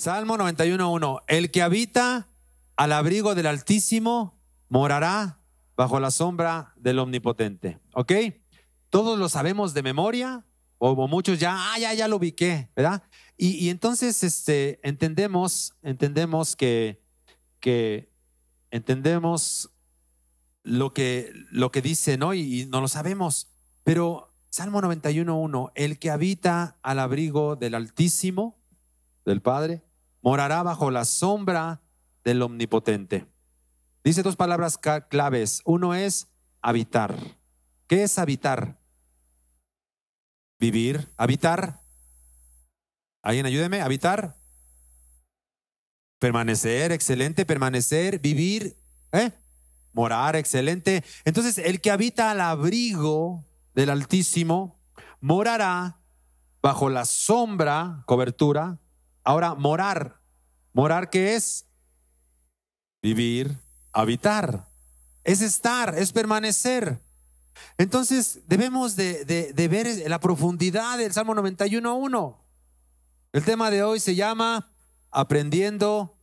Salmo 91.1. El que habita al abrigo del Altísimo morará bajo la sombra del Omnipotente. ¿Ok? Todos lo sabemos de memoria, o muchos ya, ah, ya, ya lo ubiqué, ¿verdad? Y, entonces este, entendemos, entendemos que, que entendemos lo que, lo que dice, ¿no? y no lo sabemos. Pero Salmo 91.1, el que habita al abrigo del Altísimo, del Padre, morará bajo la sombra del Omnipotente. Dice dos palabras claves. Uno es habitar. ¿Qué es habitar? Vivir, habitar. ¿Alguien ayúdeme? ¿Habitar? Permanecer, excelente, permanecer, vivir, ¿eh? Morar, excelente. Entonces, el que habita al abrigo del Altísimo morará bajo la sombra, cobertura, Ahora, morar. ¿Morar qué es? Vivir, habitar. Es estar, es permanecer. Entonces debemos de, ver la profundidad del Salmo 91.1. El tema de hoy se llama Aprendiendo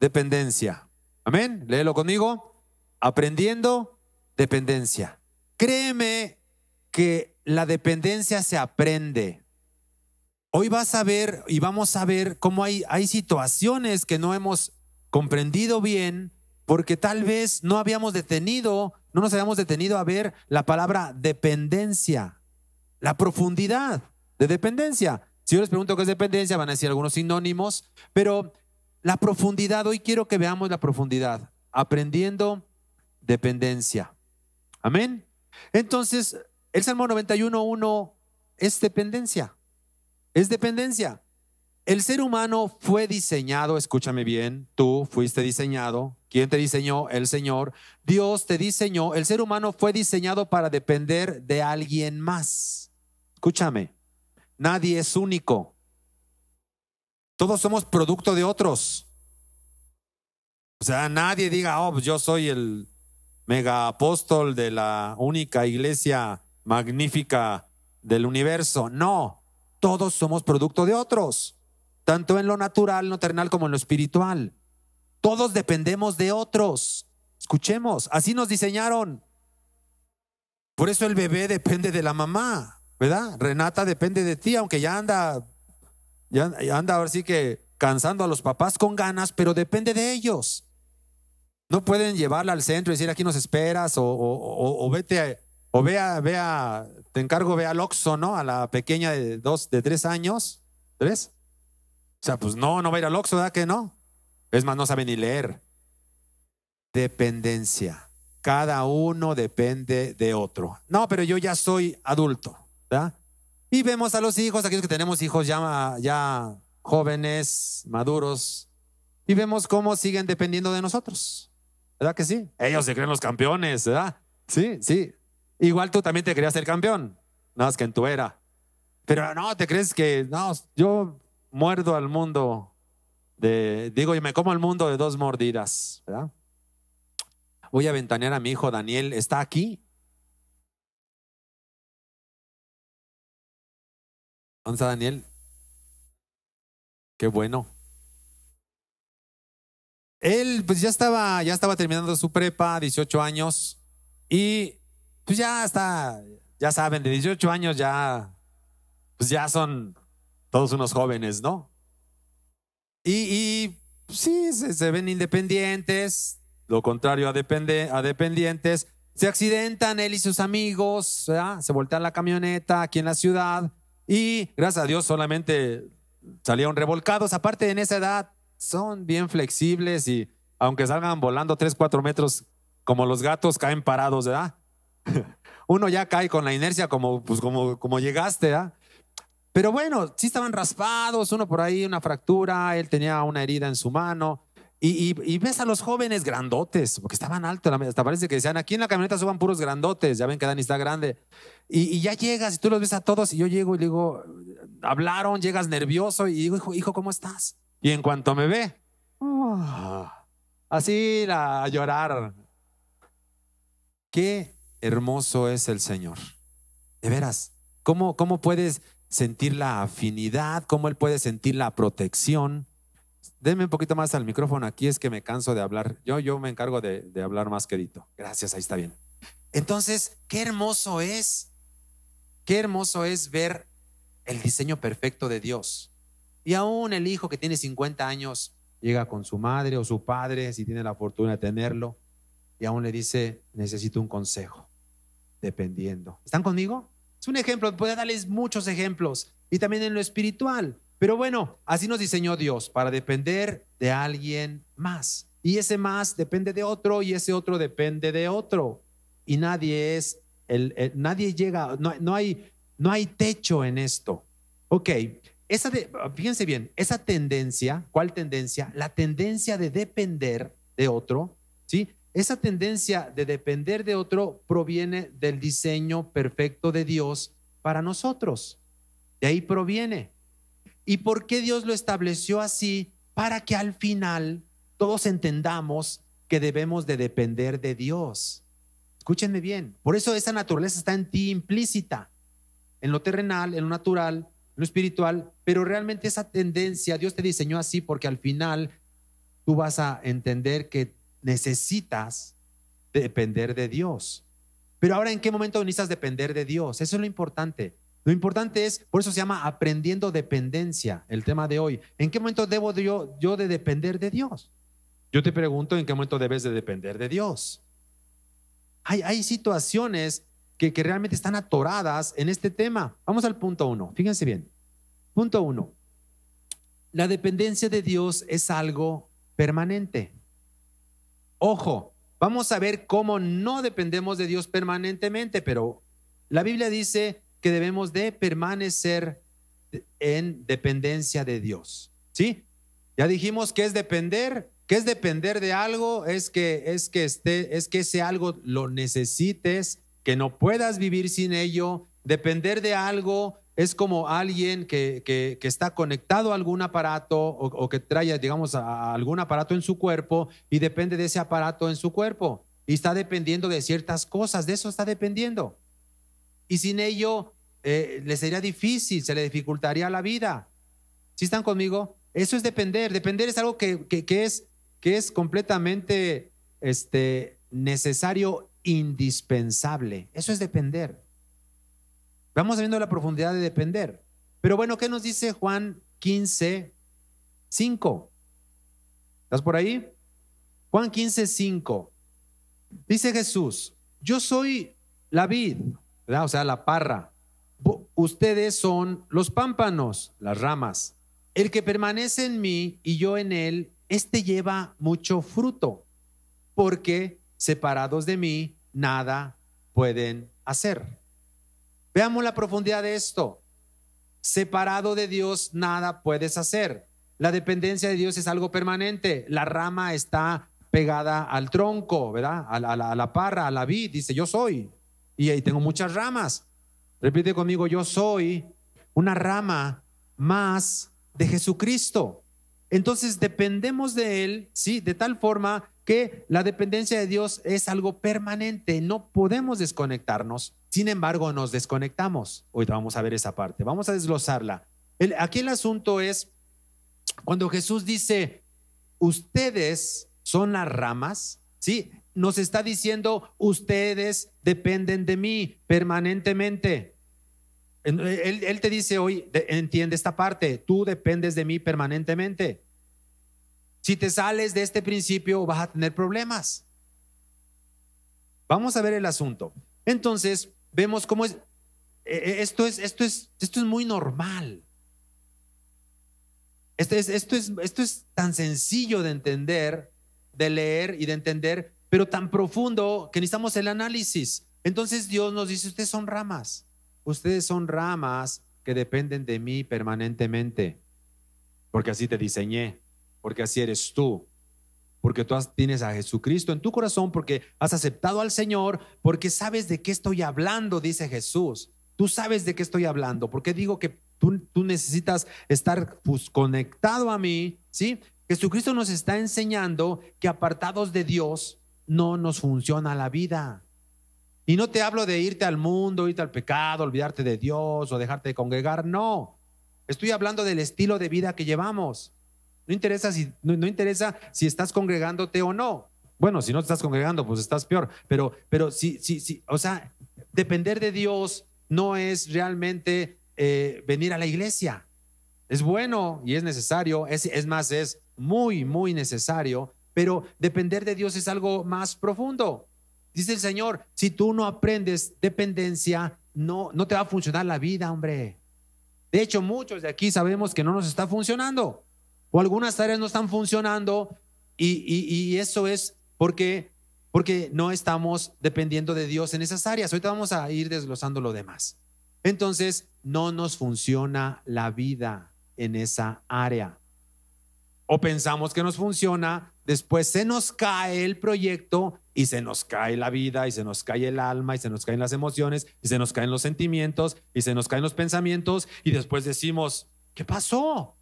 Dependencia. Amén. Léelo conmigo. Aprendiendo Dependencia. Créeme que la dependencia se aprende. Hoy vas a ver y vamos a ver cómo hay, situaciones que no hemos comprendido bien porque tal vez no habíamos detenido, no nos habíamos detenido a ver la palabra dependencia, la profundidad de dependencia. Si yo les pregunto qué es dependencia, van a decir algunos sinónimos, pero la profundidad, hoy quiero que veamos la profundidad, aprendiendo dependencia. Amén. Entonces, el Salmo 91.1 es dependencia. Es dependencia. El ser humano fue diseñado, escúchame bien, tú fuiste diseñado. ¿Quién te diseñó? El Señor. Dios te diseñó. El ser humano fue diseñado para depender de alguien más. Escúchame, nadie es único. Todos somos producto de otros. O sea, nadie diga, oh, pues yo soy el mega apóstol de la única iglesia magnífica del universo. No, todos somos producto de otros, tanto en lo natural, no terrenal, como en lo espiritual. Todos dependemos de otros. Escuchemos, así nos diseñaron. Por eso el bebé depende de la mamá, ¿verdad? Renata depende de ti, aunque ya anda, ya anda ahora sí que cansando a los papás con ganas, pero depende de ellos. No pueden llevarla al centro y decir aquí nos esperas o, vete a... O vea, vea, te encargo, vea al Loxo, ¿no? A la pequeña de dos, de tres años. ¿Tres? O sea, pues no, no va a ir al Oxxo, ¿verdad que no? Es más, no sabe ni leer. Dependencia. Cada uno depende de otro. No, pero yo ya soy adulto, ¿verdad? Y vemos a los hijos, aquellos que tenemos hijos ya, ya jóvenes, maduros, y vemos cómo siguen dependiendo de nosotros. ¿Verdad que sí? Ellos se creen los campeones, ¿verdad? Sí, sí. Igual tú también te querías ser campeón, nada más que en tu era. Pero no, te crees que, no, yo muerdo al mundo de, digo, yo me como al mundo de dos mordidas, ¿verdad? Voy a ventanear a mi hijo Daniel, ¿está aquí? ¿Dónde está Daniel? Qué bueno. Él pues ya estaba, ya estaba terminando su prepa, 18 años, y pues ya está, ya saben, de 18 años ya, pues ya son todos unos jóvenes, ¿no? Y, pues sí, se, ven independientes, lo contrario a, depende, a dependientes. Se accidentan él y sus amigos, ¿verdad? se voltean la camioneta aquí en la ciudad y gracias a Dios solamente salieron revolcados. Aparte en esa edad son bien flexibles y aunque salgan volando 3, 4 metros como los gatos caen parados, ¿verdad? Uno ya cae con la inercia como, pues, como, como llegaste, ¿ah? Pero bueno, sí estaban raspados, uno por ahí, una fractura, él tenía una herida en su mano. Y, ves a los jóvenes grandotes, porque estaban altos, hasta parece que decían, aquí en la camioneta suban puros grandotes, ya ven que Dani está grande. Y, ya llegas y tú los ves a todos y yo llego y digo, hablaron, llegas nervioso y digo, hijo, ¿cómo estás? Y en cuanto me ve, oh. así a llorar. ¿Qué hermoso es el Señor. De veras, ¿cómo, cómo puedes sentir la afinidad? ¿Cómo Él puede sentir la protección? Denme un poquito más al micrófono aquí, es que me canso de hablar. Yo, yo me encargo de, de hablar más, querido. Gracias, ahí está bien. Entonces, qué hermoso es, qué hermoso es ver el diseño perfecto de Dios. Y aún el hijo que tiene 50 años llega con su madre o su padre, si tiene la fortuna de tenerlo, y aún le dice, necesito un consejo dependiendo. ¿Están conmigo? Es un ejemplo, puedo darles muchos ejemplos y también en lo espiritual. Pero bueno, así nos diseñó Dios, para depender de alguien más. Y ese más depende de otro y ese otro depende de otro. Y nadie es, el, nadie llega, no, hay, no hay techo en esto. Ok, esa de, fíjense bien, esa tendencia, ¿cuál tendencia? La tendencia de depender de otro, ¿sí? Esa tendencia de depender de otro proviene del diseño perfecto de Dios para nosotros. De ahí proviene. ¿Y por qué Dios lo estableció así? Para que al final todos entendamos que debemos de depender de Dios. Escúchenme bien. Por eso esa naturaleza está en ti implícita, en lo terrenal, en lo natural, en lo espiritual, pero realmente esa tendencia Dios te diseñó así porque al final tú vas a entender que necesitas depender de Dios. Pero ahora, ¿en qué momento necesitas depender de Dios? Eso es lo importante. Lo importante es, por eso se llama aprendiendo dependencia, el tema de hoy. ¿En qué momento debo yo, de depender de Dios? Yo te pregunto, ¿en qué momento debes de depender de Dios? Hay, hay situaciones que, que realmente están atoradas en este tema. Vamos al punto uno, fíjense bien. Punto uno, la dependencia de Dios es algo permanente. Ojo, vamos a ver cómo no dependemos de Dios permanentemente, pero la Biblia dice que debemos de permanecer en dependencia de Dios. ¿Sí? Ya dijimos que es depender, que es depender de algo, es que es que esté, es que ese algo lo necesites, que no puedas vivir sin ello. Depender de algo es como alguien que, está conectado a algún aparato o, que trae, digamos, a algún aparato en su cuerpo y depende de ese aparato en su cuerpo. Y está dependiendo de ciertas cosas, de eso está dependiendo. Y sin ello eh, le sería difícil, se le dificultaría la vida. ¿Sí están conmigo? Eso es depender. Depender es algo que, que es, que es completamente este, necesario, indispensable. Eso es depender. Vamos viendo la profundidad de depender. Pero bueno, ¿qué nos dice Juan 15, 5? ¿Estás por ahí? Juan 15, 5. Dice Jesús, yo soy la vid, o sea, la parra. Ustedes son los pámpanos, las ramas. El que permanece en mí y yo en él, este lleva mucho fruto, porque separados de mí nada pueden hacer. Veamos la profundidad de esto. Separado de Dios, nada puedes hacer. La dependencia de Dios es algo permanente. La rama está pegada al tronco, ¿verdad? A la, parra, a la vid. Dice, yo soy. Y ahí tengo muchas ramas. Repite conmigo, yo soy una rama más de Jesucristo. Entonces dependemos de Él, ¿sí? De tal forma que la dependencia de Dios es algo permanente. No podemos desconectarnos. Sin embargo, nos desconectamos. Hoy vamos a ver esa parte. Vamos a desglosarla. aquí el asunto es cuando Jesús dice, ustedes son las ramas, ¿sí? Nos está diciendo, ustedes dependen de mí permanentemente. él te dice hoy, entiende esta parte, tú dependes de mí permanentemente. Si te sales de este principio vas a tener problemas. Vamos a ver el asunto. Entonces, vemos cómo es, eh, eh, esto es, esto es, esto es muy normal. Esto es, esto, es, esto es tan sencillo de entender, de leer y de entender, pero tan profundo que necesitamos el análisis. Entonces Dios nos dice, ustedes son ramas, ustedes son ramas que dependen de mí permanentemente, porque así te diseñé, porque así eres tú, porque tú tienes a Jesucristo en tu corazón, porque has aceptado al Señor, porque sabes de qué estoy hablando, dice Jesús. Tú sabes de qué estoy hablando, porque digo que tú, necesitas estar pues, conectado a mí, ¿sí? Jesucristo nos está enseñando que apartados de Dios no nos funciona la vida. Y no te hablo de irte al mundo, irte al pecado, olvidarte de Dios o dejarte de congregar, no. Estoy hablando del estilo de vida que llevamos. No interesa si, no, interesa si estás congregándote o no. Bueno, si no te estás congregando, pues estás peor. Pero, pero sí, sí, sí. O sea, depender de Dios no es realmente eh, venir a la iglesia. Es bueno y es necesario. Es, es más, es muy, muy necesario. Pero depender de Dios es algo más profundo. Dice el Señor, si tú no aprendes dependencia, no, no te va a funcionar la vida, hombre. De hecho, muchos de aquí sabemos que no nos está funcionando o algunas áreas no están funcionando y, eso es porque, porque no estamos dependiendo de Dios en esas áreas. Ahorita vamos a ir desglosando lo demás. Entonces, no nos funciona la vida en esa área. O pensamos que nos funciona, después se nos cae el proyecto y se nos cae la vida y se nos cae el alma y se nos caen las emociones y se nos caen los sentimientos y se nos caen los pensamientos y después decimos, ¿qué pasó?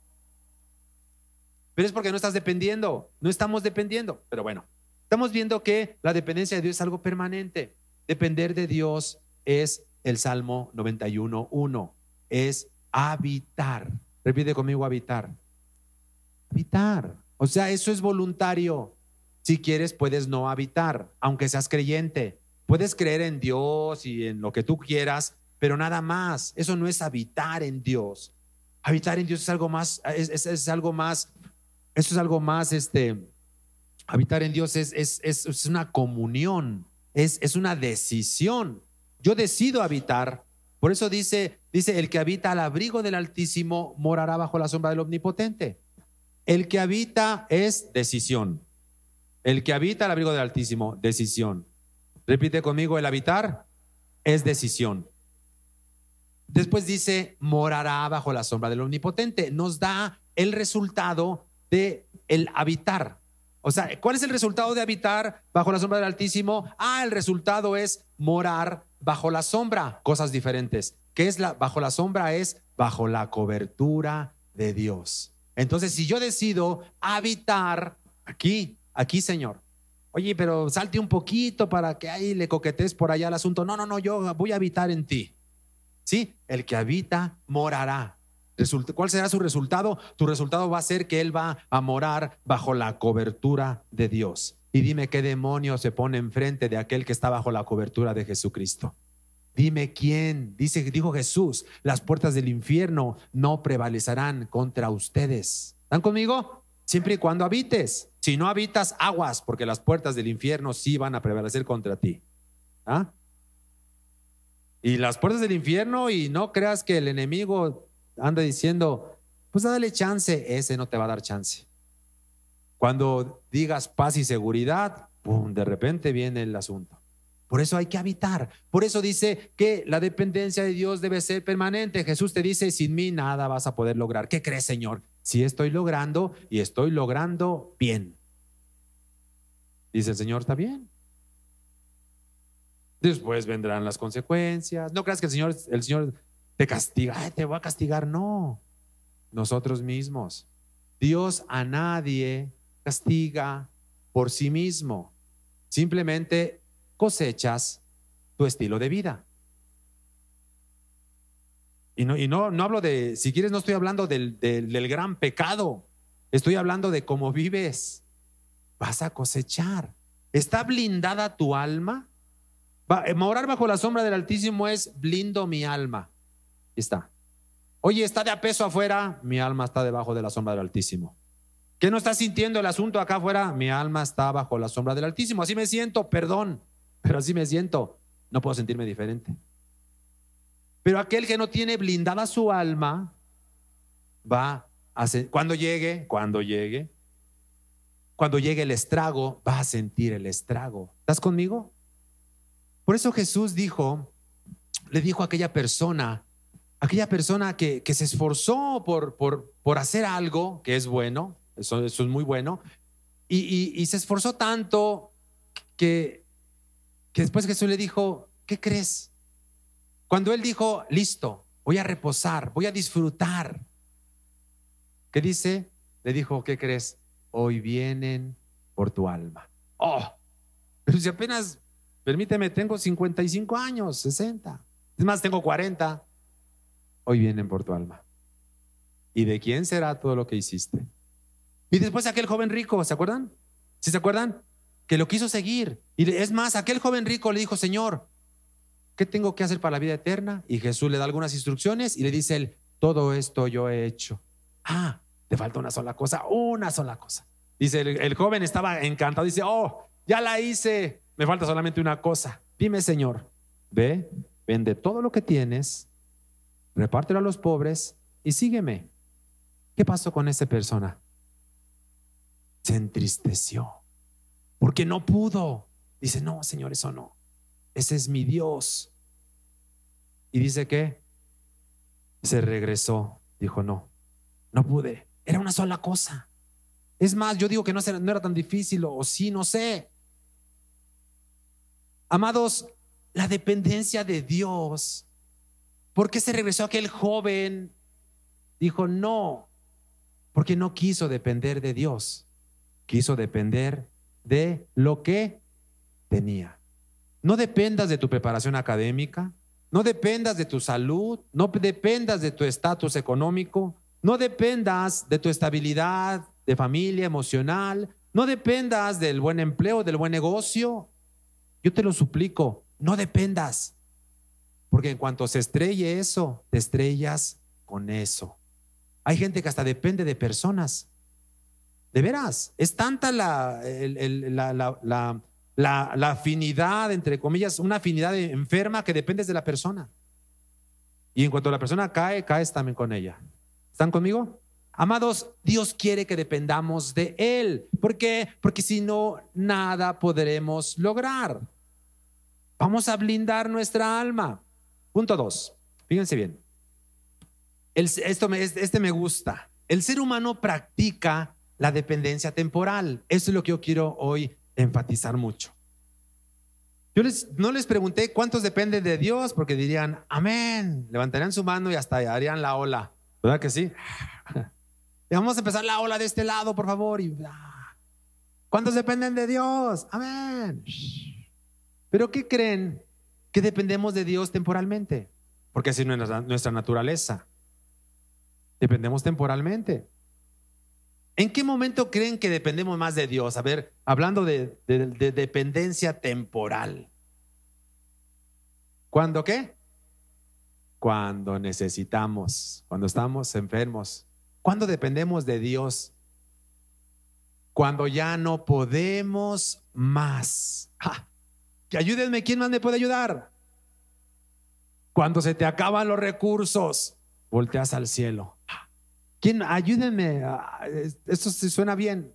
Pero es porque no estás dependiendo, no estamos dependiendo. Pero bueno, estamos viendo que la dependencia de Dios es algo permanente. Depender de Dios es el Salmo 91.1, es habitar. Repite conmigo, habitar. Habitar. O sea, eso es voluntario. Si quieres, puedes no habitar, aunque seas creyente. Puedes creer en Dios y en lo que tú quieras, pero nada más. Eso no es habitar en Dios. Habitar en Dios es algo más, es, es algo más eso es algo más, este, habitar en Dios es, es, una comunión, es, una decisión. Yo decido habitar. Por eso dice, dice, el que habita al abrigo del Altísimo morará bajo la sombra del Omnipotente. El que habita es decisión. El que habita al abrigo del Altísimo, decisión. Repite conmigo, el habitar es decisión. Después dice, morará bajo la sombra del Omnipotente. Nos da el resultado de el habitar. O sea, ¿cuál es el resultado de habitar bajo la sombra del Altísimo? Ah, el resultado es morar bajo la sombra, cosas diferentes. ¿Qué es la bajo la sombra? Es bajo la cobertura de Dios. Entonces, si yo decido habitar aquí, aquí, Señor. Oye, pero salte un poquito para que ahí le coquetes por allá el asunto. No, no, no, yo voy a habitar en ti. ¿Sí? El que habita morará ¿Cuál será su resultado? Tu resultado va a ser que Él va a morar bajo la cobertura de Dios. Y dime qué demonio se pone enfrente de aquel que está bajo la cobertura de Jesucristo. Dime quién, dice, dijo Jesús, las puertas del infierno no prevalecerán contra ustedes. ¿Están conmigo? Siempre y cuando habites. Si no habitas, aguas, porque las puertas del infierno sí van a prevalecer contra ti. ¿Ah? Y las puertas del infierno, y no creas que el enemigo anda diciendo, pues dale chance, ese no te va a dar chance. Cuando digas paz y seguridad, ¡pum! de repente viene el asunto. Por eso hay que habitar. Por eso dice que la dependencia de Dios debe ser permanente. Jesús te dice, sin mí nada vas a poder lograr. ¿Qué crees, Señor? Si estoy logrando y estoy logrando bien. Dice el Señor, está bien. Después vendrán las consecuencias. No creas que el Señor, el Señor te castiga, te voy a castigar. No, nosotros mismos. Dios a nadie castiga por sí mismo. Simplemente cosechas tu estilo de vida. Y no, y no, no hablo de, si quieres, no estoy hablando del, del gran pecado. Estoy hablando de cómo vives. Vas a cosechar. ¿Está blindada tu alma? Morar bajo la sombra del Altísimo es blindo mi alma está. Oye, está de a peso afuera, mi alma está debajo de la sombra del Altísimo. ¿Qué no está sintiendo el asunto acá afuera? Mi alma está bajo la sombra del Altísimo. Así me siento, perdón, pero así me siento. No puedo sentirme diferente. Pero aquel que no tiene blindada su alma va a cuando llegue, cuando llegue, cuando llegue el estrago, va a sentir el estrago. ¿Estás conmigo? Por eso Jesús dijo, le dijo a aquella persona aquella persona que, se esforzó por, por, por, hacer algo que es bueno, eso, es muy bueno, y, se esforzó tanto que, que después Jesús le dijo, ¿qué crees? Cuando él dijo, listo, voy a reposar, voy a disfrutar, ¿qué dice? Le dijo, ¿qué crees? Hoy vienen por tu alma. Oh, pero si apenas, permíteme, tengo 55 años, 60. Es más, tengo 40 hoy vienen por tu alma. ¿Y de quién será todo lo que hiciste? Y después aquel joven rico, ¿se acuerdan? ¿Sí se acuerdan? Que lo quiso seguir. Y es más, aquel joven rico le dijo, Señor, ¿qué tengo que hacer para la vida eterna? Y Jesús le da algunas instrucciones y le dice él, todo esto yo he hecho. Ah, te falta una sola cosa, una sola cosa. Dice, el, el joven estaba encantado, dice, oh, ya la hice, me falta solamente una cosa. Dime, Señor, ve, vende todo lo que tienes repártelo a los pobres y sígueme. ¿Qué pasó con esa persona? Se entristeció porque no pudo. Dice, no, Señor, eso no. Ese es mi Dios. Y dice que se regresó. Dijo, no, no pude. Era una sola cosa. Es más, yo digo que no, no era tan difícil o sí, no sé. Amados, la dependencia de Dios ¿Por qué se regresó aquel joven? Dijo, no, porque no quiso depender de Dios, quiso depender de lo que tenía. No dependas de tu preparación académica, no dependas de tu salud, no dependas de tu estatus económico, no dependas de tu estabilidad de familia, emocional, no dependas del buen empleo, del buen negocio. Yo te lo suplico, no dependas. Porque en cuanto se estrelle eso, te estrellas con eso. Hay gente que hasta depende de personas. De veras, es tanta la, la, afinidad, entre comillas, una afinidad enferma que dependes de la persona. Y en cuanto la persona cae, caes también con ella. ¿Están conmigo? Amados, Dios quiere que dependamos de Él. ¿Por qué? Porque si no, nada podremos lograr. Vamos a blindar nuestra alma. Punto dos, fíjense bien. esto este me gusta. El ser humano practica la dependencia temporal. Eso es lo que yo quiero hoy enfatizar mucho. Yo les, no les pregunté cuántos dependen de Dios, porque dirían, amén, levantarían su mano y hasta harían la ola. ¿Verdad que sí? Vamos a empezar la ola de este lado, por favor. Y, ¿Cuántos dependen de Dios? Amén. Pero ¿qué creen? que dependemos de Dios temporalmente, porque así no es nuestra naturaleza. Dependemos temporalmente. ¿En qué momento creen que dependemos más de Dios? A ver, hablando de, dependencia temporal. ¿Cuándo qué? Cuando necesitamos, cuando estamos enfermos. ¿Cuándo dependemos de Dios? Cuando ya no podemos más ayúdenme, ¿quién más me puede ayudar? Cuando se te acaban los recursos, volteas al cielo. ¿Quién? Ayúdenme. Ah, esto se suena bien.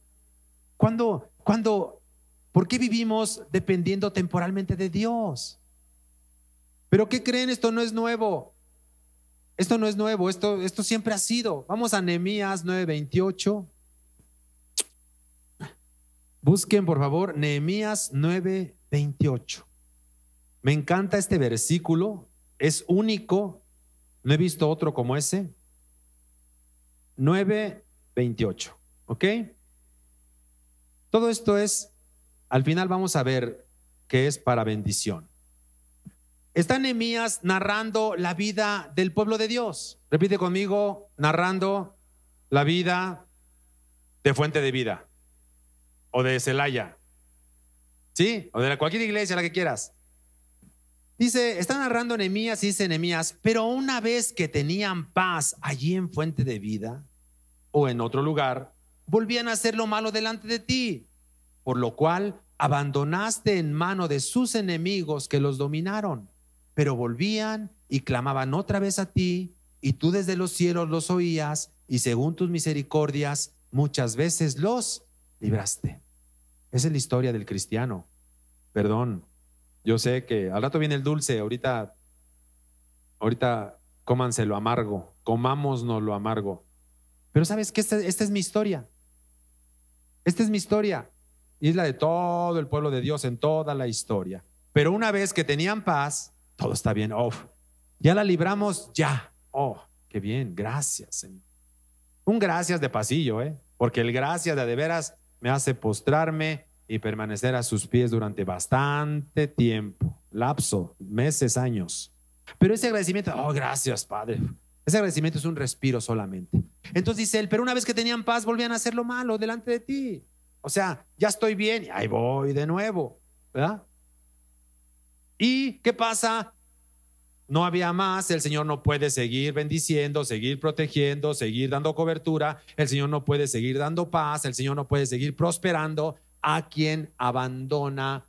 ¿Cuándo? cuando, ¿por qué vivimos dependiendo temporalmente de Dios? Pero ¿qué creen? Esto no es nuevo. Esto no es nuevo, esto, esto siempre ha sido. Vamos a Nehemías 9:28. Busquen, por favor, Nehemías 9.28. 28. Me encanta este versículo, es único, no he visto otro como ese. 9, 28, ¿ok? Todo esto es, al final vamos a ver qué es para bendición. Está Mías narrando la vida del pueblo de Dios. Repite conmigo, narrando la vida de Fuente de Vida o de Zelaya, ¿sí? O de cualquier iglesia, la que quieras. Dice, está narrando enemías, dice Nehemías, pero una vez que tenían paz allí en Fuente de Vida o en otro lugar, volvían a hacer lo malo delante de ti, por lo cual abandonaste en mano de sus enemigos que los dominaron, pero volvían y clamaban otra vez a ti, y tú desde los cielos los oías, y según tus misericordias muchas veces los libraste. Esa es la historia del cristiano. Perdón, yo sé que al rato viene el dulce, ahorita, ahorita cómanse lo amargo, comámonos lo amargo. Pero sabes que esta, es mi historia. Esta es mi historia. Y es la de todo el pueblo de Dios en toda la historia. Pero una vez que tenían paz, todo está bien. Oh, ya la libramos, ya. Oh, qué bien, gracias, Señor. Un gracias de pasillo, ¿eh? Porque el gracias de de veras me hace postrarme y permanecer a sus pies durante bastante tiempo, lapso, meses, años. Pero ese agradecimiento, oh, gracias, Padre. Ese agradecimiento es un respiro solamente. Entonces dice él, pero una vez que tenían paz, volvían a hacer lo malo delante de ti. O sea, ya estoy bien y ahí voy de nuevo, ¿verdad? ¿Y qué pasa? No había más, el Señor no puede seguir bendiciendo, seguir protegiendo, seguir dando cobertura, el Señor no puede seguir dando paz, el Señor no puede seguir prosperando, a quien abandona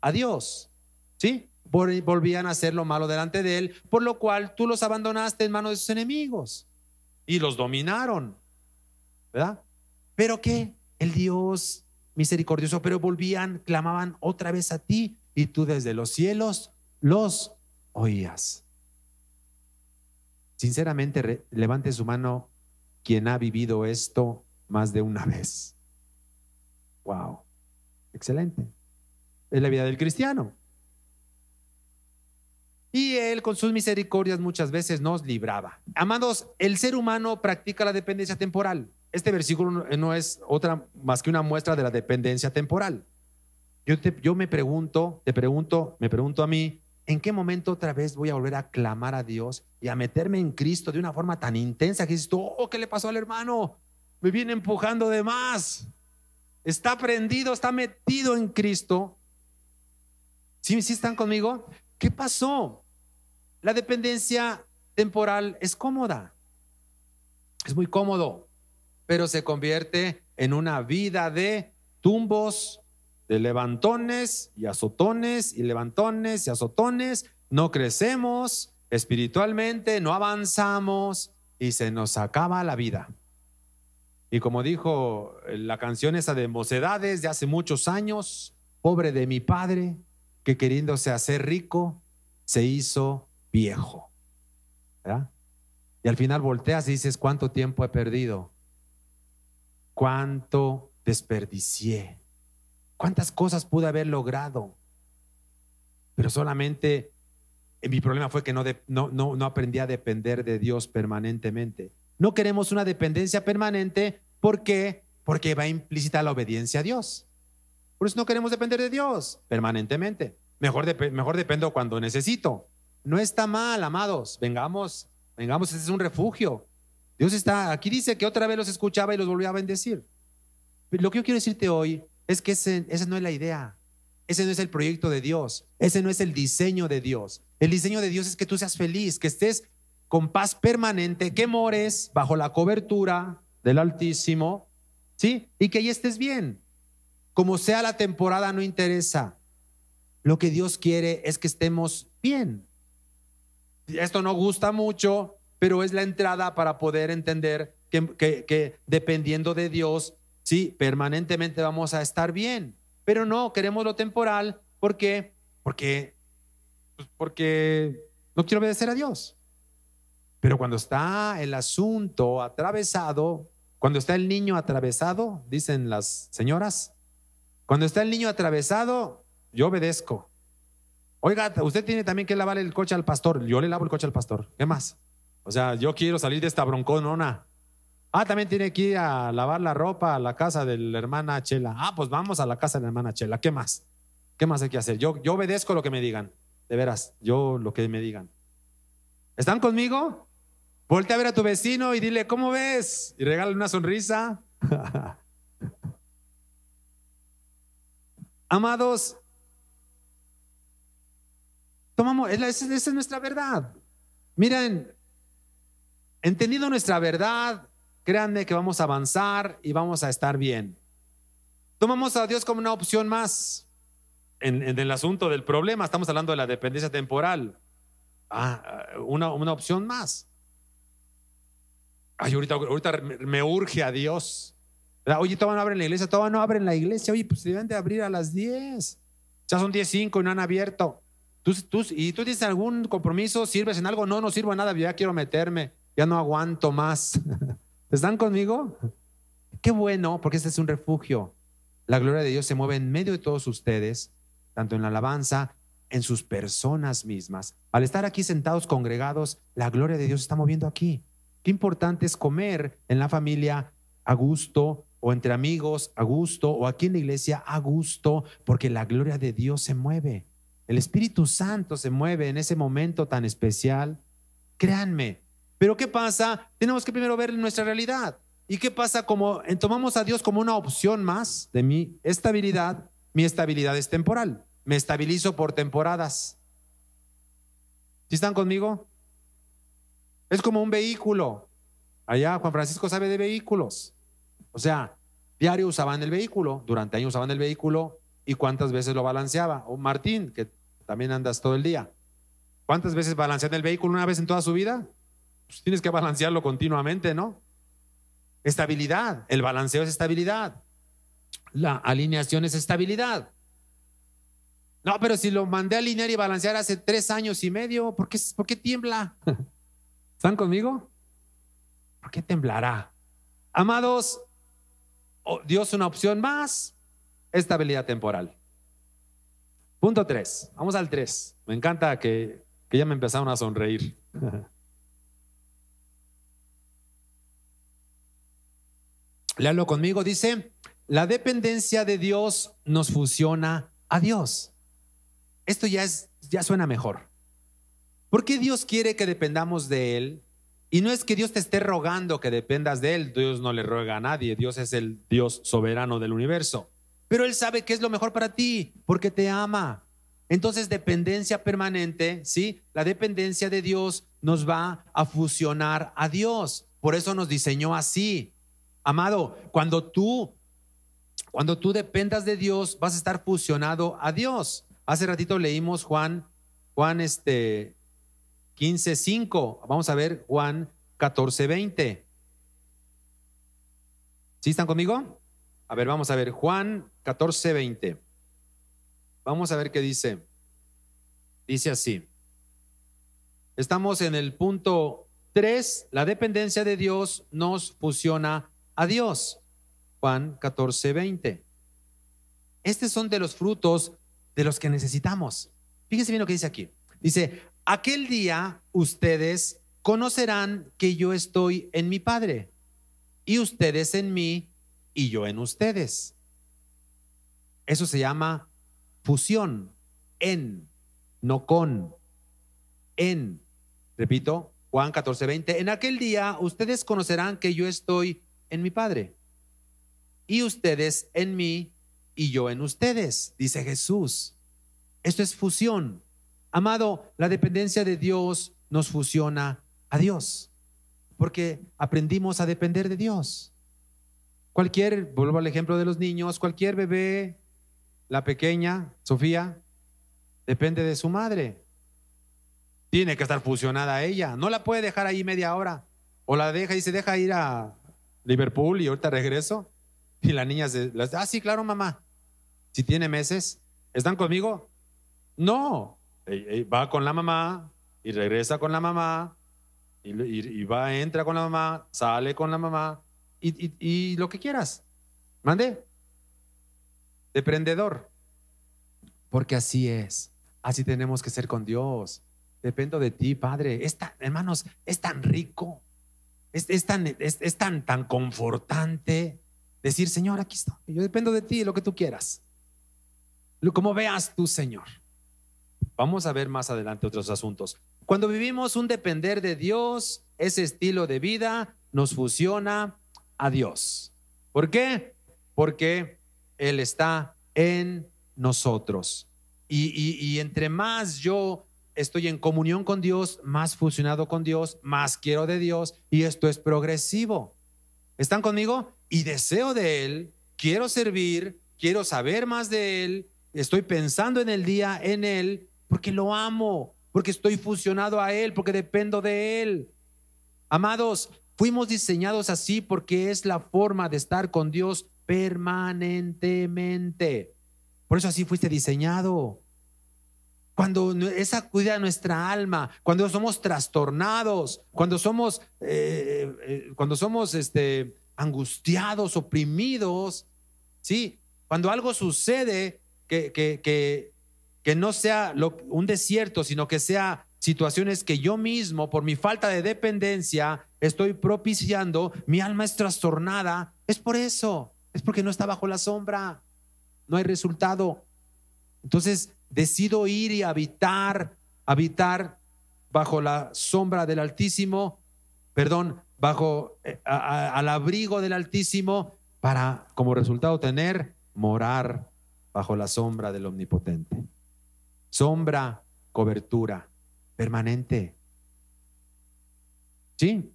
a Dios. ¿Sí? Volvían a hacer lo malo delante de él, por lo cual tú los abandonaste en manos de sus enemigos y los dominaron. ¿Verdad? Pero qué, el Dios misericordioso, pero volvían, clamaban otra vez a ti y tú desde los cielos los oías. Sinceramente, levante su mano quien ha vivido esto más de una vez. Wow, excelente. Es la vida del cristiano. Y Él con sus misericordias muchas veces nos libraba. Amados, el ser humano practica la dependencia temporal. Este versículo no eh, es otra más que una muestra de la dependencia temporal. Yo, yo me pregunto, te pregunto, me pregunto a mí, ¿en qué momento otra vez voy a volver a clamar a Dios y a meterme en Cristo de una forma tan intensa que dices oh, ¿qué le pasó al hermano? Me viene empujando de más está prendido, está metido en Cristo. ¿Sí, están conmigo? ¿Qué pasó? La dependencia temporal es cómoda, es muy cómodo, pero se convierte en una vida de tumbos, de levantones y azotones y levantones y azotones. No crecemos espiritualmente, no avanzamos y se nos acaba la vida. Y como dijo eh, la canción esa de Mocedades de hace muchos años, pobre de mi padre, que queriéndose hacer rico, se hizo viejo. Y al final volteas y dices, ¿cuánto tiempo he perdido? ¿Cuánto desperdicié? ¿Cuántas cosas pude haber logrado? Pero solamente eh, mi problema fue que no, no, no aprendí a depender de Dios permanentemente. No queremos una dependencia permanente. ¿Por qué? Porque va implícita la obediencia a Dios. Por eso no queremos depender de Dios permanentemente. Mejor, dependo cuando necesito. No está mal, amados. Vengamos, vengamos, ese es un refugio. Dios está, aquí dice que otra vez los escuchaba y los volvía a bendecir. lo que yo quiero decirte hoy es que ese, esa no es la idea. Ese no es el proyecto de Dios. Ese no es el diseño de Dios. El diseño de Dios es que tú seas feliz, que estés con paz permanente, que mores bajo la cobertura del Altísimo, ¿sí? Y que ahí estés bien. Como sea la temporada, no interesa. Lo que Dios quiere es que estemos bien. Esto no gusta mucho, pero es la entrada para poder entender que, que, dependiendo de Dios, sí, permanentemente vamos a estar bien. Pero no, queremos lo temporal. ¿Por qué? Porque, pues, porque no quiero obedecer a Dios. Pero cuando está el asunto atravesado, cuando está el niño atravesado, dicen las señoras, cuando está el niño atravesado, yo obedezco. Oiga, usted tiene también que lavar el coche al pastor. Yo le lavo el coche al pastor. ¿Qué más? O sea, yo quiero salir de esta bronconona. Ah, también tiene que ir a lavar la ropa a la casa de la hermana Chela. Ah, pues vamos a la casa de la hermana Chela. ¿Qué más? ¿Qué más hay que hacer? Yo, yo obedezco lo que me digan. De veras, yo lo que me digan. ¿Están conmigo? Volte a ver a tu vecino y dile, ¿cómo ves? Y regala una sonrisa. Amados, tomamos, esa es nuestra verdad. Miren, entendido nuestra verdad, créanme que vamos a avanzar y vamos a estar bien. Tomamos a Dios como una opción más en, el asunto del problema. Estamos hablando de la dependencia temporal. Ah, una opción más. Ay, ahorita, me urge a Dios. Oye, todavía no abren la iglesia, todavía no abren la iglesia. Oye, pues deben de abrir a las 10. Ya son 10.05 y no han abierto. ¿Tú, tú, y tú tienes algún compromiso? ¿Sirves en algo? No, no sirvo en nada, ya quiero meterme. Ya no aguanto más. ¿Están conmigo? Qué bueno, porque este es un refugio. La gloria de Dios se mueve en medio de todos ustedes, tanto en la alabanza, en sus personas mismas. Al estar aquí sentados, congregados, la gloria de Dios se está moviendo aquí. Qué importante es comer en la familia a gusto o entre amigos a gusto o aquí en la iglesia a gusto, porque la gloria de Dios se mueve. El Espíritu Santo se mueve en ese momento tan especial. Créanme. Pero ¿qué pasa? Tenemos que primero ver nuestra realidad. ¿Y qué pasa como eh, tomamos a Dios como una opción más de mi estabilidad? Mi estabilidad es temporal. Me estabilizo por temporadas. ¿Sí están conmigo? Es como un vehículo. Allá Juan Francisco sabe de vehículos. O sea, diario usaban el vehículo, durante años usaban el vehículo y cuántas veces lo balanceaba. O Martín, que también andas todo el día. ¿Cuántas veces balancean el vehículo una vez en toda su vida? Pues tienes que balancearlo continuamente, ¿no? Estabilidad. El balanceo es estabilidad. La alineación es estabilidad. No, pero si lo mandé a alinear y balancear hace tres años y medio, ¿por qué, por qué tiembla? ¿Están conmigo? ¿Por qué temblará? Amados, Dios una opción más, estabilidad temporal. Punto 3, vamos al 3. Me encanta que, ya me empezaron a sonreír. Léalo conmigo, dice, la dependencia de Dios nos fusiona a Dios. Esto ya es ya suena mejor. ¿Por qué Dios quiere que dependamos de Él? Y no es que Dios te esté rogando que dependas de Él, Dios no le ruega a nadie, Dios es el Dios soberano del universo. Pero Él sabe que es lo mejor para ti, porque te ama. Entonces, dependencia permanente, ¿sí? La dependencia de Dios nos va a fusionar a Dios. Por eso nos diseñó así. Amado, cuando tú, cuando tú dependas de Dios, vas a estar fusionado a Dios. Hace ratito leímos Juan, Juan este, 15.5. Vamos a ver Juan 14.20. ¿Sí están conmigo? A ver, vamos a ver Juan 14.20. Vamos a ver qué dice. Dice así. Estamos en el punto 3. La dependencia de Dios nos fusiona a Dios. Juan 14.20. Estos son de los frutos de los que necesitamos. Fíjense bien lo que dice aquí. Dice, aquel día ustedes conocerán que yo estoy en mi Padre, y ustedes en mí, y yo en ustedes. Eso se llama fusión, en, no con, en. Repito, Juan 14, 20. En aquel día ustedes conocerán que yo estoy en mi Padre, y ustedes en mí, y yo en ustedes, dice Jesús. Esto es fusión, Amado, la dependencia de Dios nos fusiona a Dios, porque aprendimos a depender de Dios. Cualquier, vuelvo al ejemplo de los niños, cualquier bebé, la pequeña, Sofía, depende de su madre. Tiene que estar fusionada a ella. No la puede dejar ahí media hora. O la deja y se deja ir a Liverpool y ahorita regreso. Y la niña se... Ah, sí, claro, mamá. Si tiene meses. ¿Están conmigo? No, va con la mamá y regresa con la mamá y, va, entra con la mamá, sale con la mamá y, lo que quieras. Mande. Deprendedor. Porque así es. Así tenemos que ser con Dios. Dependo de ti, Padre. Es hermanos, es tan rico. Es, tan, tan, tan confortante decir, Señor, aquí estoy. Yo dependo de ti, lo que tú quieras. Como veas tú, Señor. Vamos a ver más adelante otros asuntos. Cuando vivimos un depender de Dios, ese estilo de vida nos fusiona a Dios. ¿Por qué? Porque Él está en nosotros. Y, entre más yo estoy en comunión con Dios, más fusionado con Dios, más quiero de Dios. Y esto es progresivo. ¿Están conmigo? Y deseo de Él, quiero servir, quiero saber más de Él, estoy pensando en el día, en Él, porque lo amo, porque estoy fusionado a Él, porque dependo de Él. Amados, fuimos diseñados así porque es la forma de estar con Dios permanentemente. Por eso así fuiste diseñado. Cuando esa cuida nuestra alma, cuando somos trastornados, cuando somos, eh, eh, eh, cuando somos este, angustiados, oprimidos, ¿sí? Cuando algo sucede que que no sea un desierto, sino que sea situaciones que yo mismo, por mi falta de dependencia, estoy propiciando, mi alma es trastornada, es por eso, es porque no está bajo la sombra, no hay resultado. Entonces, decido ir y habitar, habitar bajo la sombra del Altísimo, perdón, bajo eh, al abrigo del Altísimo, para como resultado tener morar bajo la sombra del Omnipotente sombra, cobertura permanente. ¿Sí?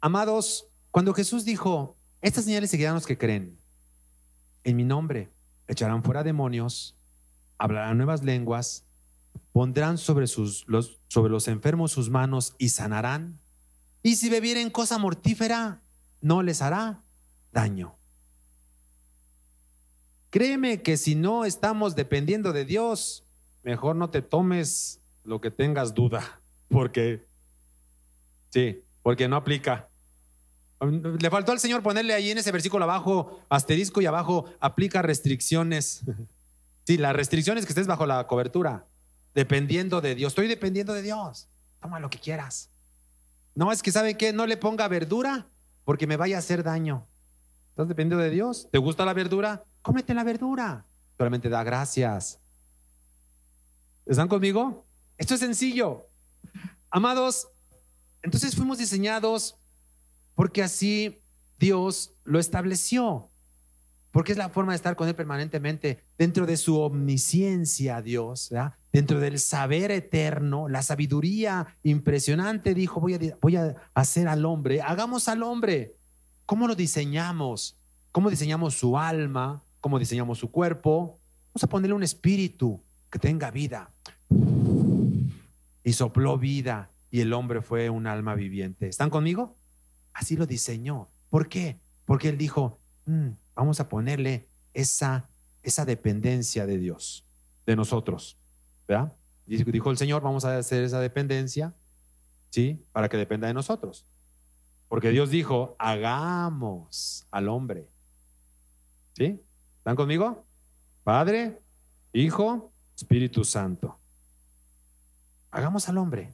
Amados, cuando Jesús dijo, estas señales seguirán los que creen, en mi nombre echarán fuera demonios, hablarán nuevas lenguas, pondrán sobre, sus, los, sobre los enfermos sus manos y sanarán. Y si bebieren cosa mortífera, no les hará daño. Créeme que si no estamos dependiendo de Dios, mejor no te tomes lo que tengas duda, porque sí, porque no aplica. Le faltó al Señor ponerle ahí en ese versículo abajo, asterisco y abajo, aplica restricciones. Sí, las restricciones que estés bajo la cobertura, dependiendo de Dios. Estoy dependiendo de Dios. Toma lo que quieras. No es que, ¿sabe que No le ponga verdura porque me vaya a hacer daño. ¿Estás dependiendo de Dios? ¿Te gusta la verdura? cómete la verdura, solamente da gracias. ¿Están conmigo? Esto es sencillo. Amados, entonces fuimos diseñados porque así Dios lo estableció, porque es la forma de estar con Él permanentemente, dentro de su omnisciencia, Dios, dentro del saber eterno, la sabiduría impresionante, dijo, voy a, voy a hacer al hombre, hagamos al hombre. ¿Cómo lo diseñamos? ¿Cómo diseñamos su alma? cómo diseñamos su cuerpo. Vamos a ponerle un espíritu que tenga vida. Y sopló vida y el hombre fue un alma viviente. ¿Están conmigo? Así lo diseñó. ¿Por qué? Porque él dijo, mm, vamos a ponerle esa, esa dependencia de Dios, de nosotros. ¿Verdad? dijo el Señor, vamos a hacer esa dependencia, ¿sí? Para que dependa de nosotros. Porque Dios dijo, hagamos al hombre. ¿Sí? ¿Están conmigo? Padre, Hijo, Espíritu Santo. Hagamos al hombre.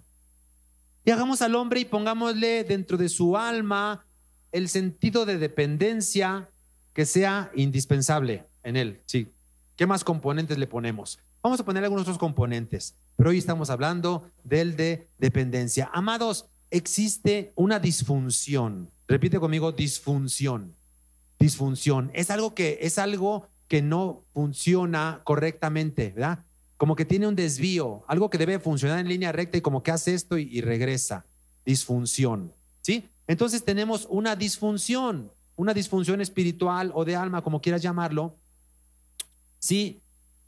Y hagamos al hombre y pongámosle dentro de su alma el sentido de dependencia que sea indispensable en él. Sí. ¿Qué más componentes le ponemos? Vamos a poner algunos otros componentes, pero hoy estamos hablando del de dependencia. Amados, existe una disfunción. Repite conmigo, disfunción disfunción. Es algo que es algo que no funciona correctamente, ¿verdad? Como que tiene un desvío, algo que debe funcionar en línea recta y como que hace esto y, regresa. Disfunción, ¿sí? Entonces tenemos una disfunción, una disfunción espiritual o de alma, como quieras llamarlo, ¿sí?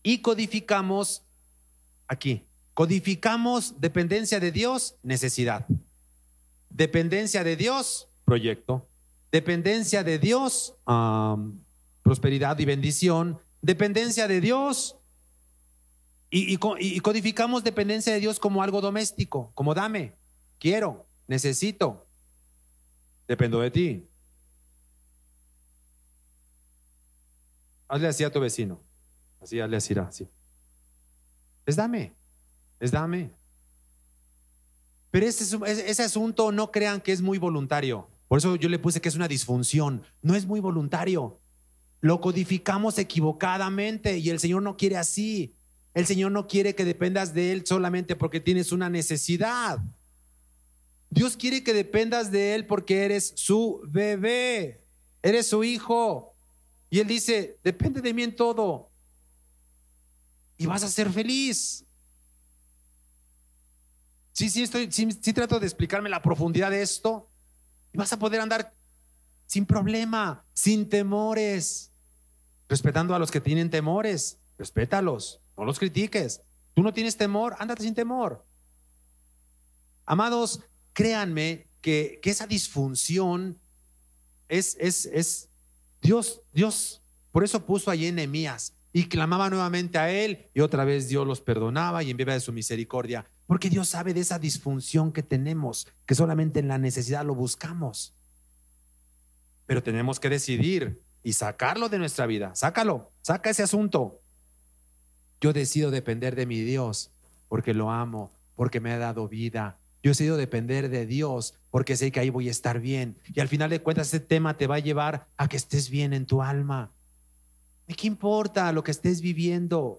Y codificamos aquí, codificamos dependencia de Dios, necesidad. Dependencia de Dios, proyecto. Dependencia de Dios, prosperidad y bendición. Dependencia de Dios. Y, codificamos dependencia de Dios como algo doméstico, como dame, quiero, necesito. Dependo de ti. Hazle así a tu vecino. Así, hazle así, así. Es dame, es dame. Pero ese, ese asunto no crean que es muy voluntario. Por eso yo le puse que es una disfunción. No es muy voluntario. Lo codificamos equivocadamente y el Señor no quiere así. El Señor no quiere que dependas de Él solamente porque tienes una necesidad. Dios quiere que dependas de Él porque eres su bebé, eres su hijo. Y Él dice, depende de mí en todo. Y vas a ser feliz. Sí, sí, estoy, sí, trato de explicarme la profundidad de esto, y vas a poder andar sin problema, sin temores, respetando a los que tienen temores, respétalos, no los critiques. Tú no tienes temor, ándate sin temor. Amados, créanme que, que esa disfunción es, es, es Dios, Dios, por eso puso allí enemías y clamaba nuevamente a Él y otra vez Dios los perdonaba y enviaba de su misericordia. Porque Dios sabe de esa disfunción que tenemos, que solamente en la necesidad lo buscamos. Pero tenemos que decidir y sacarlo de nuestra vida. Sácalo, saca ese asunto. Yo decido depender de mi Dios porque lo amo, porque me ha dado vida. Yo decido depender de Dios porque sé que ahí voy a estar bien. Y al final de cuentas, ese tema te va a llevar a que estés bien en tu alma. ¿Y qué importa lo que estés viviendo?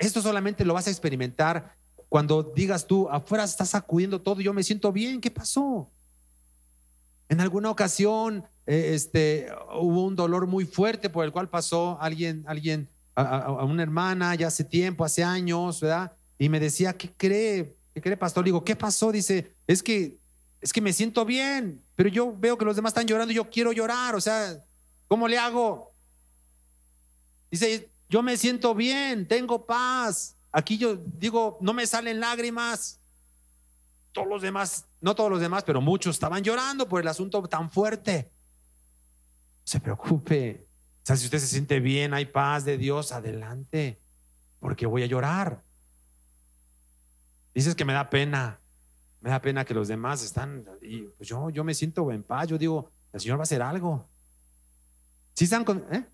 Esto solamente lo vas a experimentar cuando digas tú, afuera está sacudiendo todo, yo me siento bien, ¿qué pasó? En alguna ocasión eh, este, hubo un dolor muy fuerte por el cual pasó alguien, alguien a, una hermana ya hace tiempo, hace años, ¿verdad? Y me decía, ¿qué cree? ¿Qué cree, pastor? Le digo, ¿qué pasó? Dice, es que, es que me siento bien, pero yo veo que los demás están llorando y yo quiero llorar, o sea, ¿cómo le hago? Dice, yo me siento bien, tengo paz. Aquí yo digo, no me salen lágrimas. Todos los demás, no todos los demás, pero muchos estaban llorando por el asunto tan fuerte. se preocupe. O sea, si usted se siente bien, hay paz de Dios, adelante, porque voy a llorar. Dices que me da pena, me da pena que los demás están, y pues yo, yo me siento en paz, yo digo, el Señor va a hacer algo. Si ¿Sí están con, eh?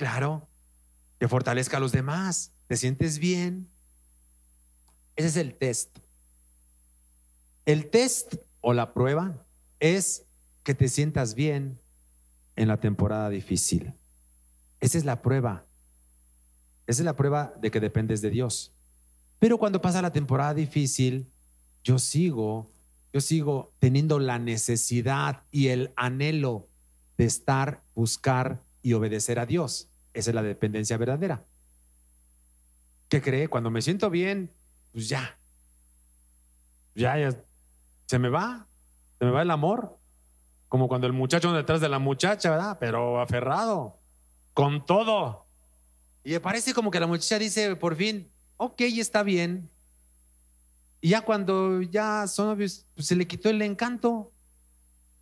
Claro, que fortalezca a los demás. ¿Te sientes bien? Ese es el test. El test o la prueba es que te sientas bien en la temporada difícil. Esa es la prueba. Esa es la prueba de que dependes de Dios. Pero cuando pasa la temporada difícil, yo sigo, yo sigo teniendo la necesidad y el anhelo de estar, buscar y obedecer a Dios. Esa es la dependencia verdadera. ¿Qué cree? Cuando me siento bien, pues ya. Ya, ya. Se me va. Se me va el amor. Como cuando el muchacho detrás de la muchacha, ¿verdad? Pero aferrado. Con todo. Y parece como que la muchacha dice, por fin, ok, está bien. Y ya cuando ya son pues se le quitó el encanto.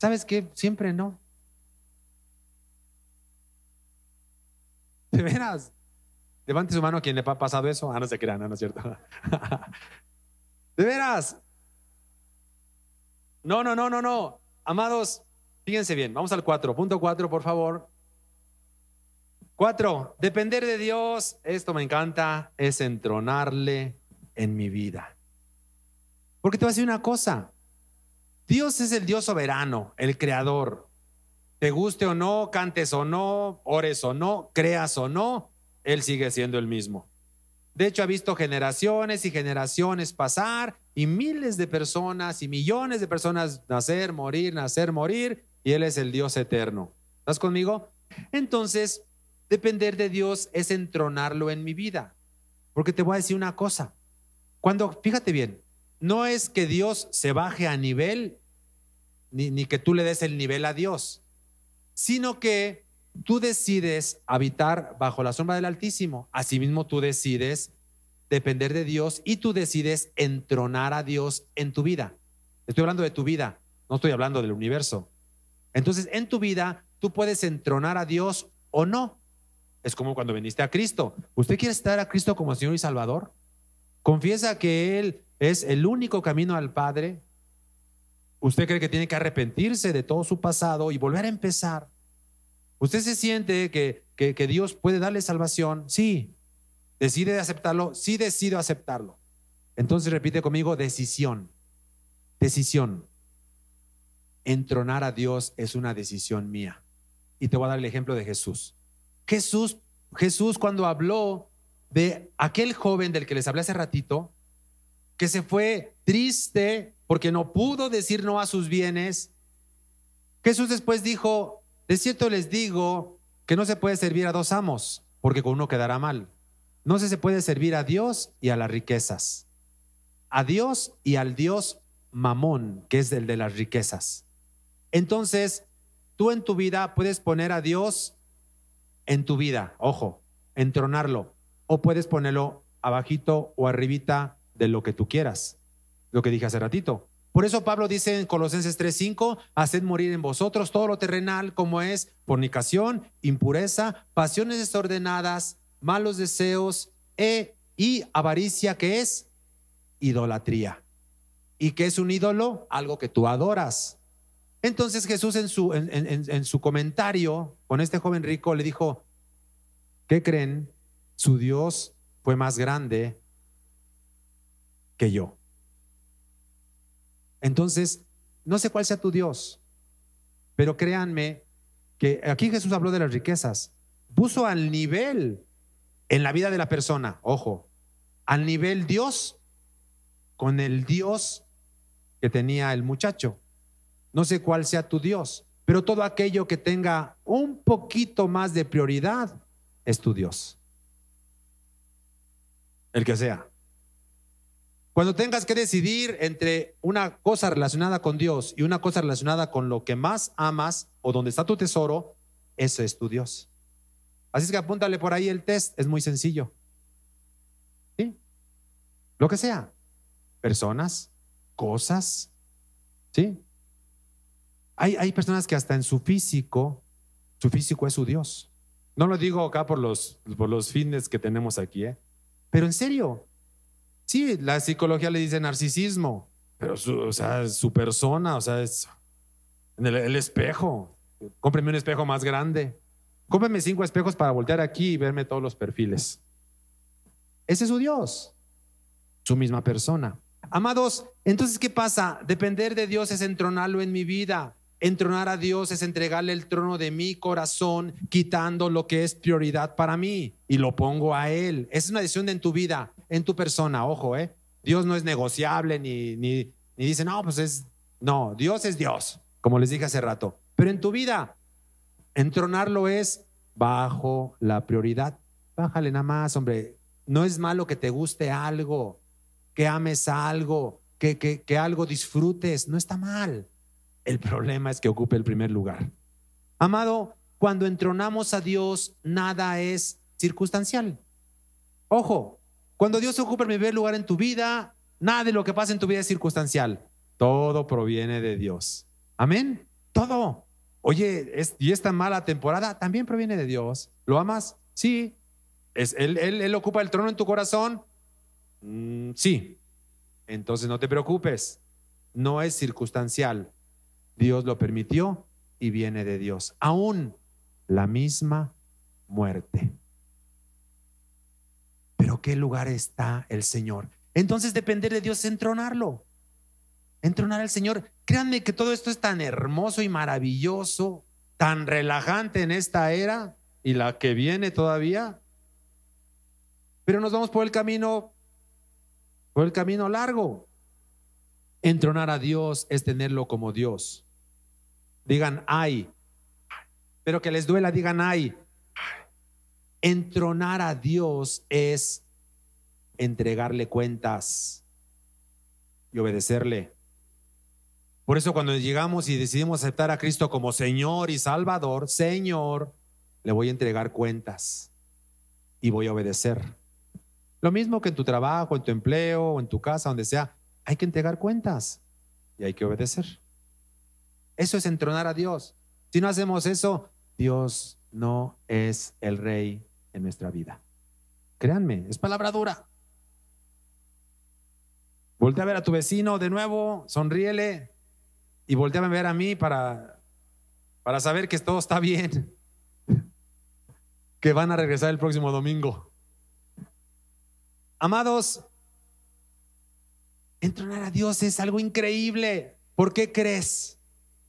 ¿Sabes qué? Siempre no. De veras. Levante su mano a quien le ha pasado eso. Ah, no se crean, no, es cierto. De veras. No, no, no, no, no. Amados, fíjense bien. Vamos al 4. Punto 4, por favor. 4. Depender de Dios, esto me encanta, es entronarle en mi vida. Porque te voy a decir una cosa. Dios es el Dios soberano, el creador. Te guste o no, cantes o no, ores o no, creas o no, Él sigue siendo el mismo. De hecho, ha visto generaciones y generaciones pasar y miles de personas y millones de personas nacer, morir, nacer, morir, y Él es el Dios eterno. ¿Estás conmigo? Entonces, depender de Dios es entronarlo en mi vida. Porque te voy a decir una cosa. Cuando, fíjate bien, no es que Dios se baje a nivel, ni, ni que tú le des el nivel a Dios sino que tú decides habitar bajo la sombra del Altísimo. Asimismo, tú decides depender de Dios y tú decides entronar a Dios en tu vida. Estoy hablando de tu vida, no estoy hablando del universo. Entonces, en tu vida, tú puedes entronar a Dios o no. Es como cuando viniste a Cristo. ¿Usted quiere estar a Cristo como Señor y Salvador? Confiesa que Él es el único camino al Padre, ¿Usted cree que tiene que arrepentirse de todo su pasado y volver a empezar? ¿Usted se siente que, que, Dios puede darle salvación? Sí. ¿Decide aceptarlo? Sí, decido aceptarlo. Entonces repite conmigo, decisión. Decisión. Entronar a Dios es una decisión mía. Y te voy a dar el ejemplo de Jesús. Jesús, Jesús cuando habló de aquel joven del que les hablé hace ratito, que se fue triste porque no pudo decir no a sus bienes, Jesús después dijo, de cierto les digo que no se puede servir a dos amos, porque con uno quedará mal. No se puede servir a Dios y a las riquezas. A Dios y al Dios mamón, que es el de las riquezas. Entonces, tú en tu vida puedes poner a Dios en tu vida, ojo, entronarlo, o puedes ponerlo abajito o arribita de lo que tú quieras. Lo que dije hace ratito. Por eso Pablo dice en Colosenses 3:5, haced morir en vosotros todo lo terrenal como es fornicación, impureza, pasiones desordenadas, malos deseos e, y avaricia que es idolatría. ¿Y qué es un ídolo? Algo que tú adoras. Entonces Jesús en su, en su comentario con este joven rico le dijo, ¿qué creen? Su Dios fue más grande que yo. Entonces, no sé cuál sea tu Dios, pero créanme que aquí Jesús habló de las riquezas, puso al nivel en la vida de la persona, ojo, al nivel Dios con el Dios que tenía el muchacho. No sé cuál sea tu Dios, pero todo aquello que tenga un poquito más de prioridad es tu Dios. El que sea. Cuando tengas que decidir entre una cosa relacionada con Dios y una cosa relacionada con lo que más amas o donde está tu tesoro, ese es tu Dios. Así es que apúntale por ahí el test, es muy sencillo. ¿Sí? Lo que sea. Personas, cosas. ¿Sí? Hay, hay personas que hasta en su físico, su físico es su Dios. No lo digo acá por los, por los que tenemos aquí, ¿eh? Pero en serio, Sí, la psicología le dice narcisismo, pero su, su persona, o sea, es el, espejo. Cómpreme un espejo más grande. Cómpreme cinco espejos para voltear aquí y verme todos los perfiles. Ese es su Dios, su misma persona. Amados, entonces, ¿qué pasa? Depender de Dios es entronarlo en mi vida. Entronar a Dios es entregarle el trono de mi corazón, quitando lo que es prioridad para mí y lo pongo a Él. Es una decisión en tu vida en tu persona, ojo, ¿eh? Dios no es negociable ni, ni, ni dice, no, pues es, no, Dios es Dios, como les dije hace rato. Pero en tu vida, entronarlo es bajo la prioridad. Bájale nada más, hombre. No es malo que te guste algo, que ames algo, que, que, que algo disfrutes. No está mal. El problema es que ocupe el primer lugar. Amado, cuando entronamos a Dios, nada es circunstancial. Ojo, cuando Dios ocupa el primer lugar en tu vida, nada de lo que pasa en tu vida es circunstancial. Todo proviene de Dios. Amén. Todo. Oye, y esta mala temporada también proviene de Dios. ¿Lo amas? Sí. ¿Es, él, ocupa el trono en tu corazón. Mm, sí. Entonces no te preocupes. No es circunstancial. Dios lo permitió y viene de Dios. Aún la misma muerte. Pero qué lugar está el Señor. Entonces depender de Dios es entronarlo. Entronar al Señor. Créanme que todo esto es tan hermoso y maravilloso, tan relajante en esta era y la que viene todavía. Pero nos vamos por el camino, por el camino largo. Entronar a Dios es tenerlo como Dios. Digan, ay. Pero que les duela, digan, ay. Entronar a Dios es entregarle cuentas y obedecerle. Por eso cuando llegamos y decidimos aceptar a Cristo como Señor y Salvador, Señor, le voy a entregar cuentas y voy a obedecer. Lo mismo que en tu trabajo, en tu empleo, o en tu casa, donde sea, hay que entregar cuentas y hay que obedecer. Eso es entronar a Dios. Si no hacemos eso, Dios no es el rey nuestra vida. Créanme, es palabra dura. Voltea a ver a tu vecino de nuevo, sonríele y voltea a ver a mí para, para saber que todo está bien, que van a regresar el próximo domingo. Amados, entronar a Dios es algo increíble. ¿Por qué crees?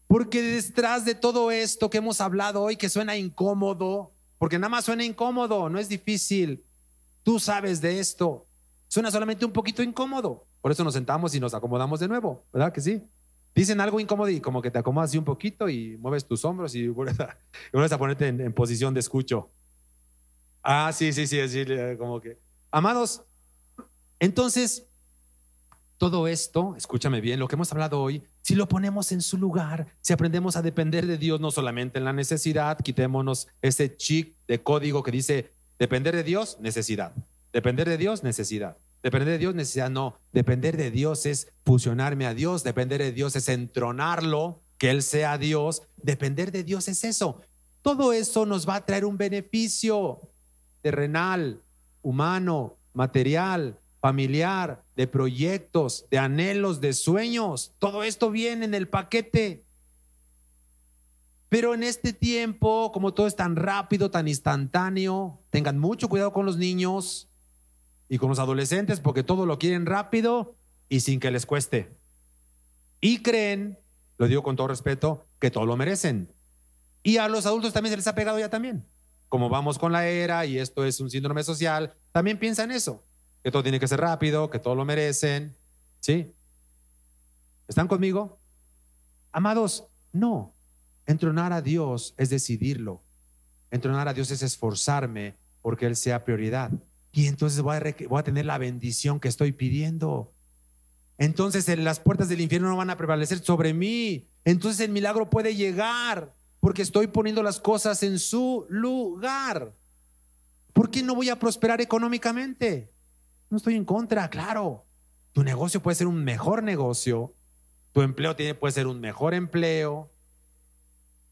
Porque detrás de todo esto que hemos hablado hoy, que suena incómodo, porque nada más suena incómodo, no es difícil. Tú sabes de esto. Suena solamente un poquito incómodo. Por eso nos sentamos y nos acomodamos de nuevo, ¿verdad que sí? Dicen algo incómodo y como que te acomodas un poquito y mueves tus hombros y vuelves a, ponerte en, posición de escucho. Ah, sí, sí, sí, sí, como que. Amados, entonces, todo esto, escúchame bien, lo que hemos hablado hoy si lo ponemos en su lugar, si aprendemos a depender de Dios no solamente en la necesidad, quitémonos ese chic de código que dice depender de Dios, necesidad. Depender de Dios, necesidad. Depender de Dios, necesidad no. Depender de Dios es fusionarme a Dios. Depender de Dios es entronarlo, que Él sea Dios. Depender de Dios es eso. Todo eso nos va a traer un beneficio terrenal, humano, material, familiar, de proyectos, de anhelos, de sueños. Todo esto viene en el paquete. Pero en este tiempo, como todo es tan rápido, tan instantáneo, tengan mucho cuidado con los niños y con los adolescentes porque todo lo quieren rápido y sin que les cueste. Y creen, lo digo con todo respeto, que todo lo merecen. Y a los adultos también se les ha pegado ya también. Como vamos con la era y esto es un síndrome social, también piensan eso que todo tiene que ser rápido, que todo lo merecen. ¿Sí? ¿Están conmigo? Amados, no. Entronar a Dios es decidirlo. Entronar a Dios es esforzarme porque Él sea prioridad. Y entonces voy a, tener la bendición que estoy pidiendo. Entonces las puertas del infierno no van a prevalecer sobre mí. Entonces el milagro puede llegar porque estoy poniendo las cosas en su lugar. ¿Por qué no voy a prosperar económicamente? No estoy en contra, claro. Tu negocio puede ser un mejor negocio, tu empleo puede ser un mejor empleo.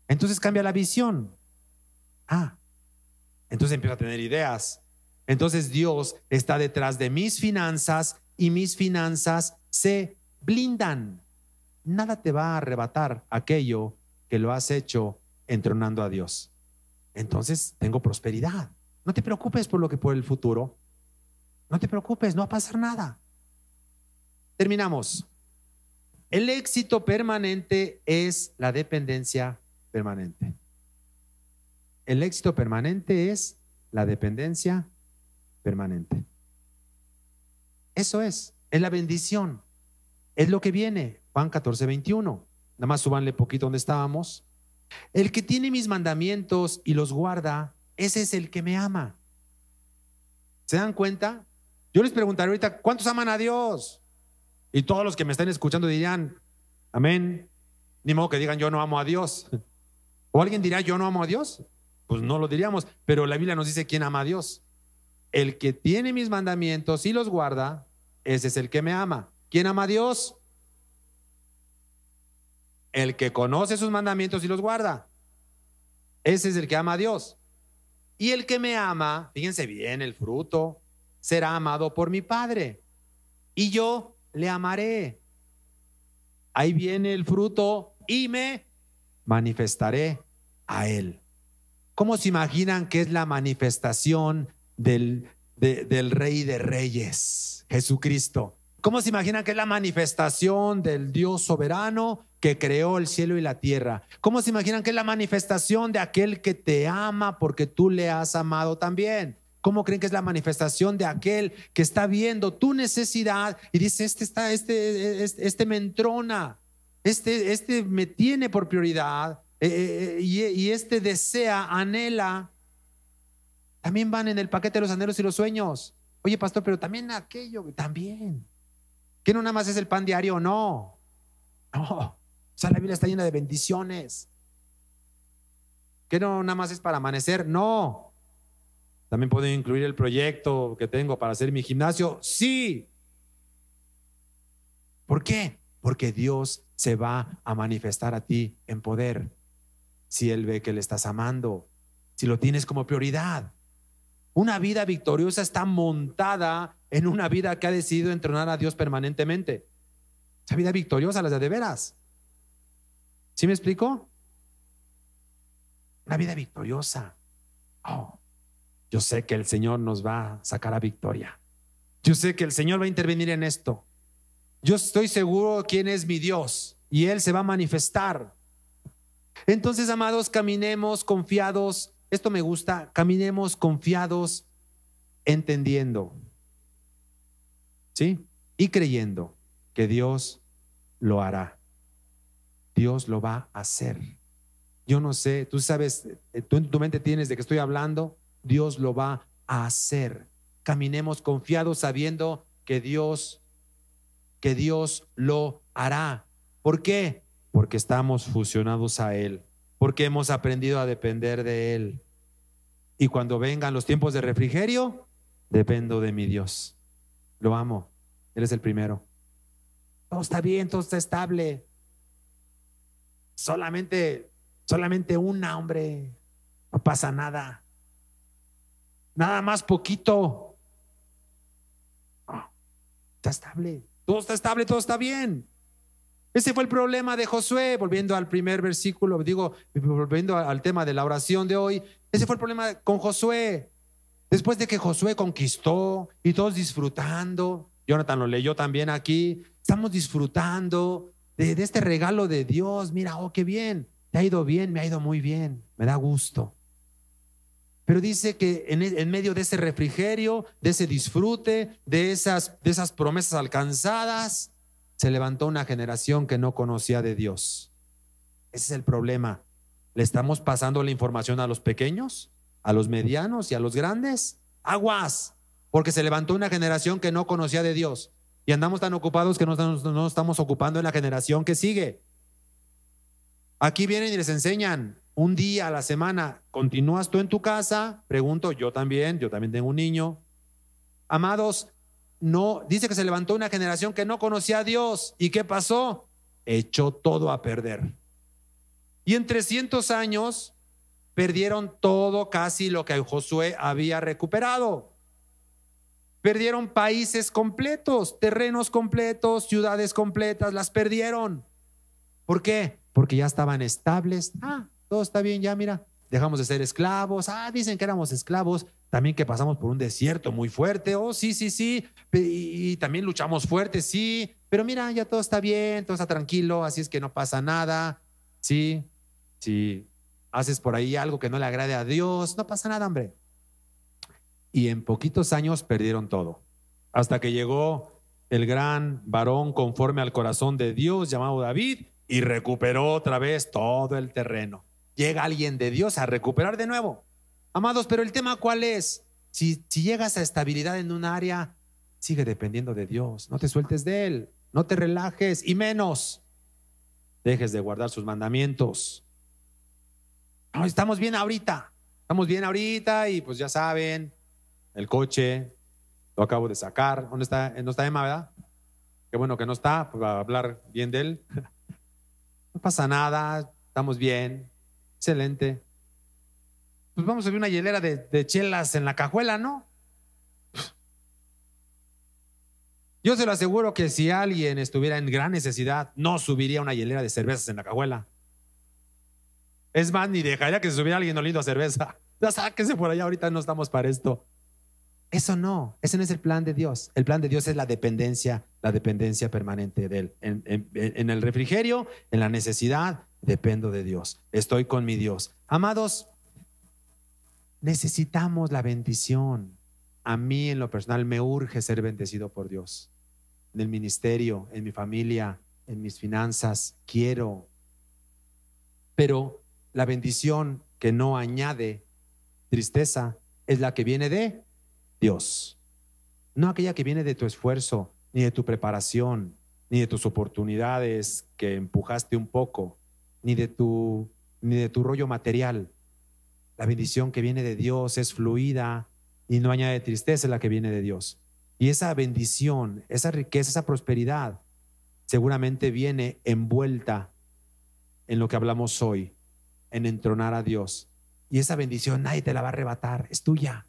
Entonces cambia la visión. Ah, entonces empieza a tener ideas. Entonces Dios está detrás de mis finanzas y mis finanzas se blindan. Nada te va a arrebatar aquello que lo has hecho entronando a Dios. Entonces tengo prosperidad. No te preocupes por lo que por el futuro. No te preocupes, no va a pasar nada. Terminamos. El éxito permanente es la dependencia permanente. El éxito permanente es la dependencia permanente. Eso es, es la bendición. Es lo que viene. Juan 14, 21. Nada más subanle poquito donde estábamos. El que tiene mis mandamientos y los guarda, ese es el que me ama. ¿Se dan cuenta? Yo les preguntaré ahorita, ¿cuántos aman a Dios? Y todos los que me están escuchando dirán, amén. Ni modo que digan, yo no amo a Dios. O alguien dirá, yo no amo a Dios. Pues no lo diríamos, pero la Biblia nos dice quién ama a Dios. El que tiene mis mandamientos y los guarda, ese es el que me ama. ¿Quién ama a Dios? El que conoce sus mandamientos y los guarda. Ese es el que ama a Dios. Y el que me ama, fíjense bien el fruto, será amado por mi Padre y yo le amaré. Ahí viene el fruto y me manifestaré a él. ¿Cómo se imaginan que es la manifestación del, del Rey de Reyes, Jesucristo? ¿Cómo se imaginan que es la manifestación del Dios soberano que creó el cielo y la tierra? ¿Cómo se imaginan que es la manifestación de aquel que te ama porque tú le has amado también? ¿Cómo creen que es la manifestación de aquel que está viendo tu necesidad y dice, este está, este, este, este me entrona, este, este me tiene por prioridad eh, eh, eh, y, este desea, anhela? También van en el paquete de los anhelos y los sueños. Oye, pastor, pero también aquello, también. Que no nada más es el pan diario, no. No. O sea, la Biblia está llena de bendiciones. Que no nada más es para amanecer, no. También puedo incluir el proyecto que tengo para hacer mi gimnasio. Sí. ¿Por qué? Porque Dios se va a manifestar a ti en poder. Si Él ve que le estás amando, si lo tienes como prioridad. Una vida victoriosa está montada en una vida que ha decidido entrenar a Dios permanentemente. Esa vida victoriosa, la de veras. ¿Sí me explico? Una vida victoriosa. Oh yo sé que el Señor nos va a sacar a victoria. Yo sé que el Señor va a intervenir en esto. Yo estoy seguro quién es mi Dios y Él se va a manifestar. Entonces, amados, caminemos confiados. Esto me gusta, caminemos confiados, entendiendo. ¿Sí? Y creyendo que Dios lo hará. Dios lo va a hacer. Yo no sé, tú sabes, eh, tú en tu mente tienes de qué estoy hablando, Dios lo va a hacer. Caminemos confiados sabiendo que Dios, que Dios lo hará. ¿Por qué? Porque estamos fusionados a Él, porque hemos aprendido a depender de Él. Y cuando vengan los tiempos de refrigerio, dependo de mi Dios. Lo amo. Él es el primero. Todo está bien, todo está estable. Solamente, solamente una, hombre. No pasa nada nada más poquito. está estable, todo está estable, todo está bien. Ese fue el problema de Josué, volviendo al primer versículo, digo, volviendo al tema de la oración de hoy, ese fue el problema con Josué. Después de que Josué conquistó y todos disfrutando, Jonathan lo leyó también aquí, estamos disfrutando de, de este regalo de Dios, mira, oh, qué bien, te ha ido bien, me ha ido muy bien, me da gusto. Pero dice que en, medio de ese refrigerio, de ese disfrute, de esas, promesas alcanzadas, se levantó una generación que no conocía de Dios. Ese es el problema. ¿Le estamos pasando la información a los pequeños, a los medianos y a los grandes? Aguas, porque se levantó una generación que no conocía de Dios. Y andamos tan ocupados que no, nos estamos ocupando en la generación que sigue. Aquí vienen y les enseñan, un día a la semana continúas tú en tu casa, pregunto, yo también, yo también tengo un niño. Amados, no, dice que se levantó una generación que no conocía a Dios. ¿Y qué pasó? Echó todo a perder. Y en 300 años perdieron todo casi lo que Josué había recuperado. Perdieron países completos, terrenos completos, ciudades completas, las perdieron. ¿Por qué? Porque ya estaban estables. Ah, todo está bien ya, mira, dejamos de ser esclavos, ah, dicen que éramos esclavos, también que pasamos por un desierto muy fuerte, oh, sí, sí, sí, y, también luchamos fuerte, sí, pero mira, ya todo está bien, todo está tranquilo, así es que no pasa nada, sí, si haces por ahí algo que no le agrade a Dios, no pasa nada, hombre. Y en poquitos años perdieron todo, hasta que llegó el gran varón conforme al corazón de Dios llamado David y recuperó otra vez todo el terreno llega alguien de Dios a recuperar de nuevo. Amados, pero el tema cuál es? Si, llegas a estabilidad en un área, sigue dependiendo de Dios. No te sueltes de Él, no te relajes y menos dejes de guardar sus mandamientos. estamos bien ahorita, estamos bien ahorita y pues ya saben, el coche lo acabo de sacar. ¿Dónde está? Eh, no está Emma, ¿verdad? Qué bueno que no está, para pues, hablar bien de él. No pasa nada, estamos bien. Excelente. Pues vamos a subir una hielera de, chelas en la cajuela, ¿no? Yo se lo aseguro que si alguien estuviera en gran necesidad, no subiría una hielera de cervezas en la cajuela. Es más, ni dejaría que se subiera alguien oliendo a cerveza. Ya sáquese por allá, ahorita no estamos para esto. Eso no, ese no es el plan de Dios. El plan de Dios es la dependencia, la dependencia permanente de Él. en el refrigerio, en la necesidad, dependo de Dios, estoy con mi Dios. Amados, necesitamos la bendición. A mí en lo personal me urge ser bendecido por Dios. En el ministerio, en mi familia, en mis finanzas, quiero. Pero la bendición que no añade tristeza es la que viene de Dios. No aquella que viene de tu esfuerzo, ni de tu preparación, ni de tus oportunidades que empujaste un poco ni de tu, ni de tu rollo material. La bendición que viene de Dios es fluida y no añade tristeza la que viene de Dios. Y esa bendición, esa riqueza, esa prosperidad, seguramente viene envuelta en lo que hablamos hoy, en entronar a Dios. Y esa bendición nadie te la va a arrebatar, es tuya.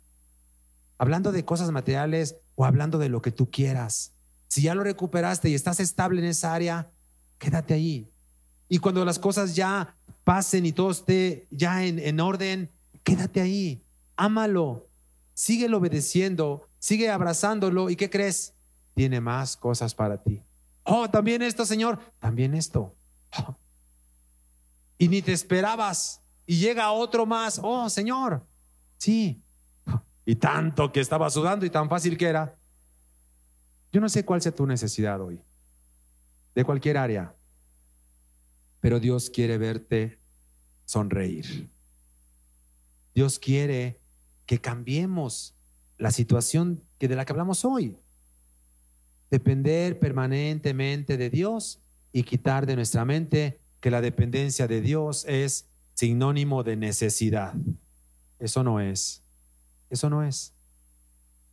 Hablando de cosas materiales o hablando de lo que tú quieras, si ya lo recuperaste y estás estable en esa área, quédate ahí. Y cuando las cosas ya pasen y todo esté ya en, orden, quédate ahí, ámalo, sigue obedeciendo, sigue abrazándolo y ¿qué crees? Tiene más cosas para ti. Oh, también esto, Señor, también esto. Oh. Y ni te esperabas y llega otro más. Oh, Señor, sí. Y tanto que estaba sudando y tan fácil que era. Yo no sé cuál sea tu necesidad hoy, de cualquier área pero Dios quiere verte sonreír. Dios quiere que cambiemos la situación que de la que hablamos hoy. Depender permanentemente de Dios y quitar de nuestra mente que la dependencia de Dios es sinónimo de necesidad. Eso no es. Eso no es.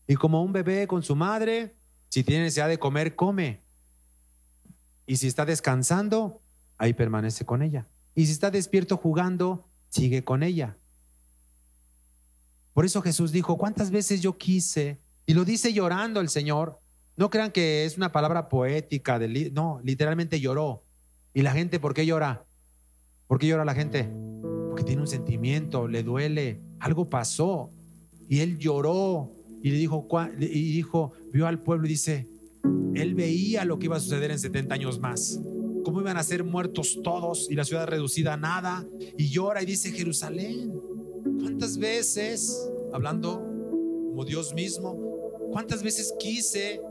Y como un bebé con su madre, si tiene necesidad de comer, come. Y si está descansando, ahí permanece con ella. Y si está despierto jugando, sigue con ella. Por eso Jesús dijo, ¿cuántas veces yo quise? Y lo dice llorando el Señor. No crean que es una palabra poética, de no, literalmente lloró. ¿Y la gente por qué llora? ¿Por qué llora la gente? Porque tiene un sentimiento, le duele, algo pasó. Y él lloró y le dijo, y dijo, vio al pueblo y dice, él veía lo que iba a suceder en 70 años más cómo iban a ser muertos todos y la ciudad reducida a nada. Y llora y dice, Jerusalén, ¿cuántas veces, hablando como Dios mismo, cuántas veces quise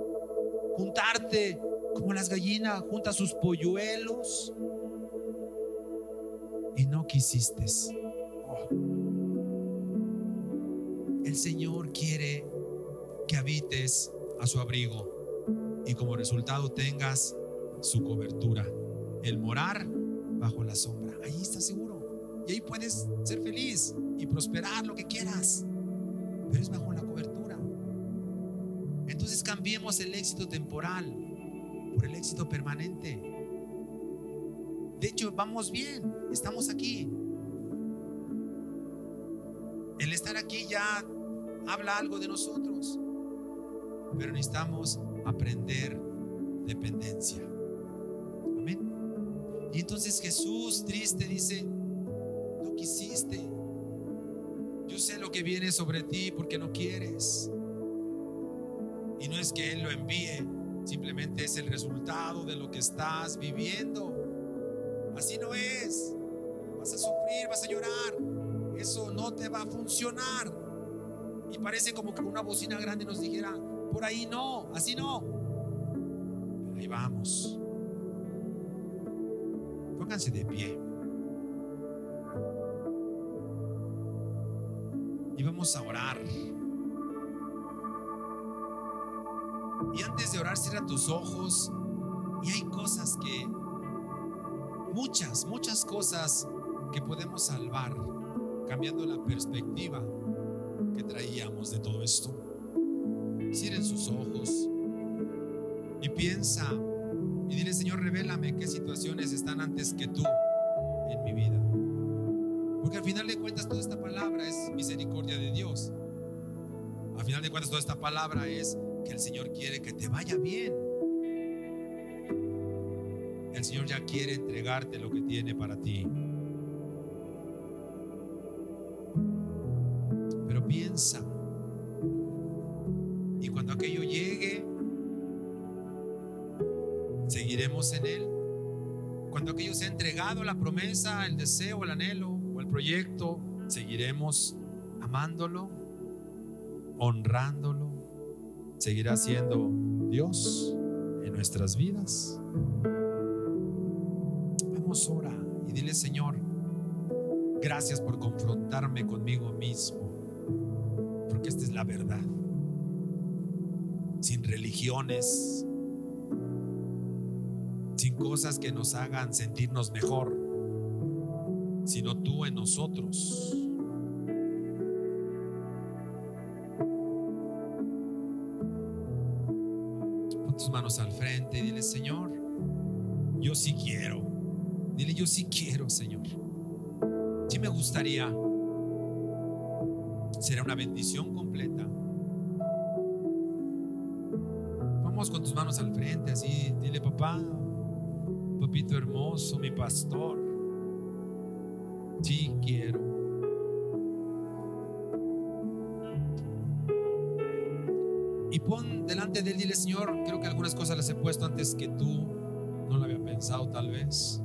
juntarte como las gallinas junta sus polluelos y no quisiste. Oh. El Señor quiere que habites a su abrigo y como resultado tengas su cobertura el morar bajo la sombra. Ahí estás seguro. Y ahí puedes ser feliz y prosperar lo que quieras. Pero es bajo la cobertura. Entonces cambiemos el éxito temporal por el éxito permanente. De hecho, vamos bien. Estamos aquí. El estar aquí ya habla algo de nosotros. Pero necesitamos aprender dependencia. Y entonces Jesús, triste, dice, no quisiste. Yo sé lo que viene sobre ti porque no quieres. Y no es que Él lo envíe, simplemente es el resultado de lo que estás viviendo. Así no es. Vas a sufrir, vas a llorar. Eso no te va a funcionar. Y parece como que una bocina grande nos dijera, por ahí no, así no. Pero ahí vamos. Pónganse de pie. Y vamos a orar. Y antes de orar, cierra tus ojos. Y hay cosas que, muchas, muchas cosas que podemos salvar cambiando la perspectiva que traíamos de todo esto. Cierren sus ojos y piensa y dile, Señor, revélame qué situaciones están antes que tú en mi vida. Porque al final de cuentas toda esta palabra es misericordia de Dios. Al final de cuentas toda esta palabra es que el Señor quiere que te vaya bien. El Señor ya quiere entregarte lo que tiene para ti. entregado la promesa, el deseo, el anhelo o el proyecto, seguiremos amándolo, honrándolo, seguirá siendo Dios en nuestras vidas. Vamos ahora y dile, Señor, gracias por confrontarme conmigo mismo, porque esta es la verdad. Sin religiones, cosas que nos hagan sentirnos mejor, sino tú en nosotros. Pon tus manos al frente y dile, Señor, yo sí quiero. Dile, yo sí quiero, Señor. Sí me gustaría. Será una bendición completa. Vamos con tus manos al frente, así. Dile, papá, papito hermoso, mi pastor. Sí quiero. Y pon delante de él, dile, Señor, creo que algunas cosas las he puesto antes que tú, no lo había pensado tal vez.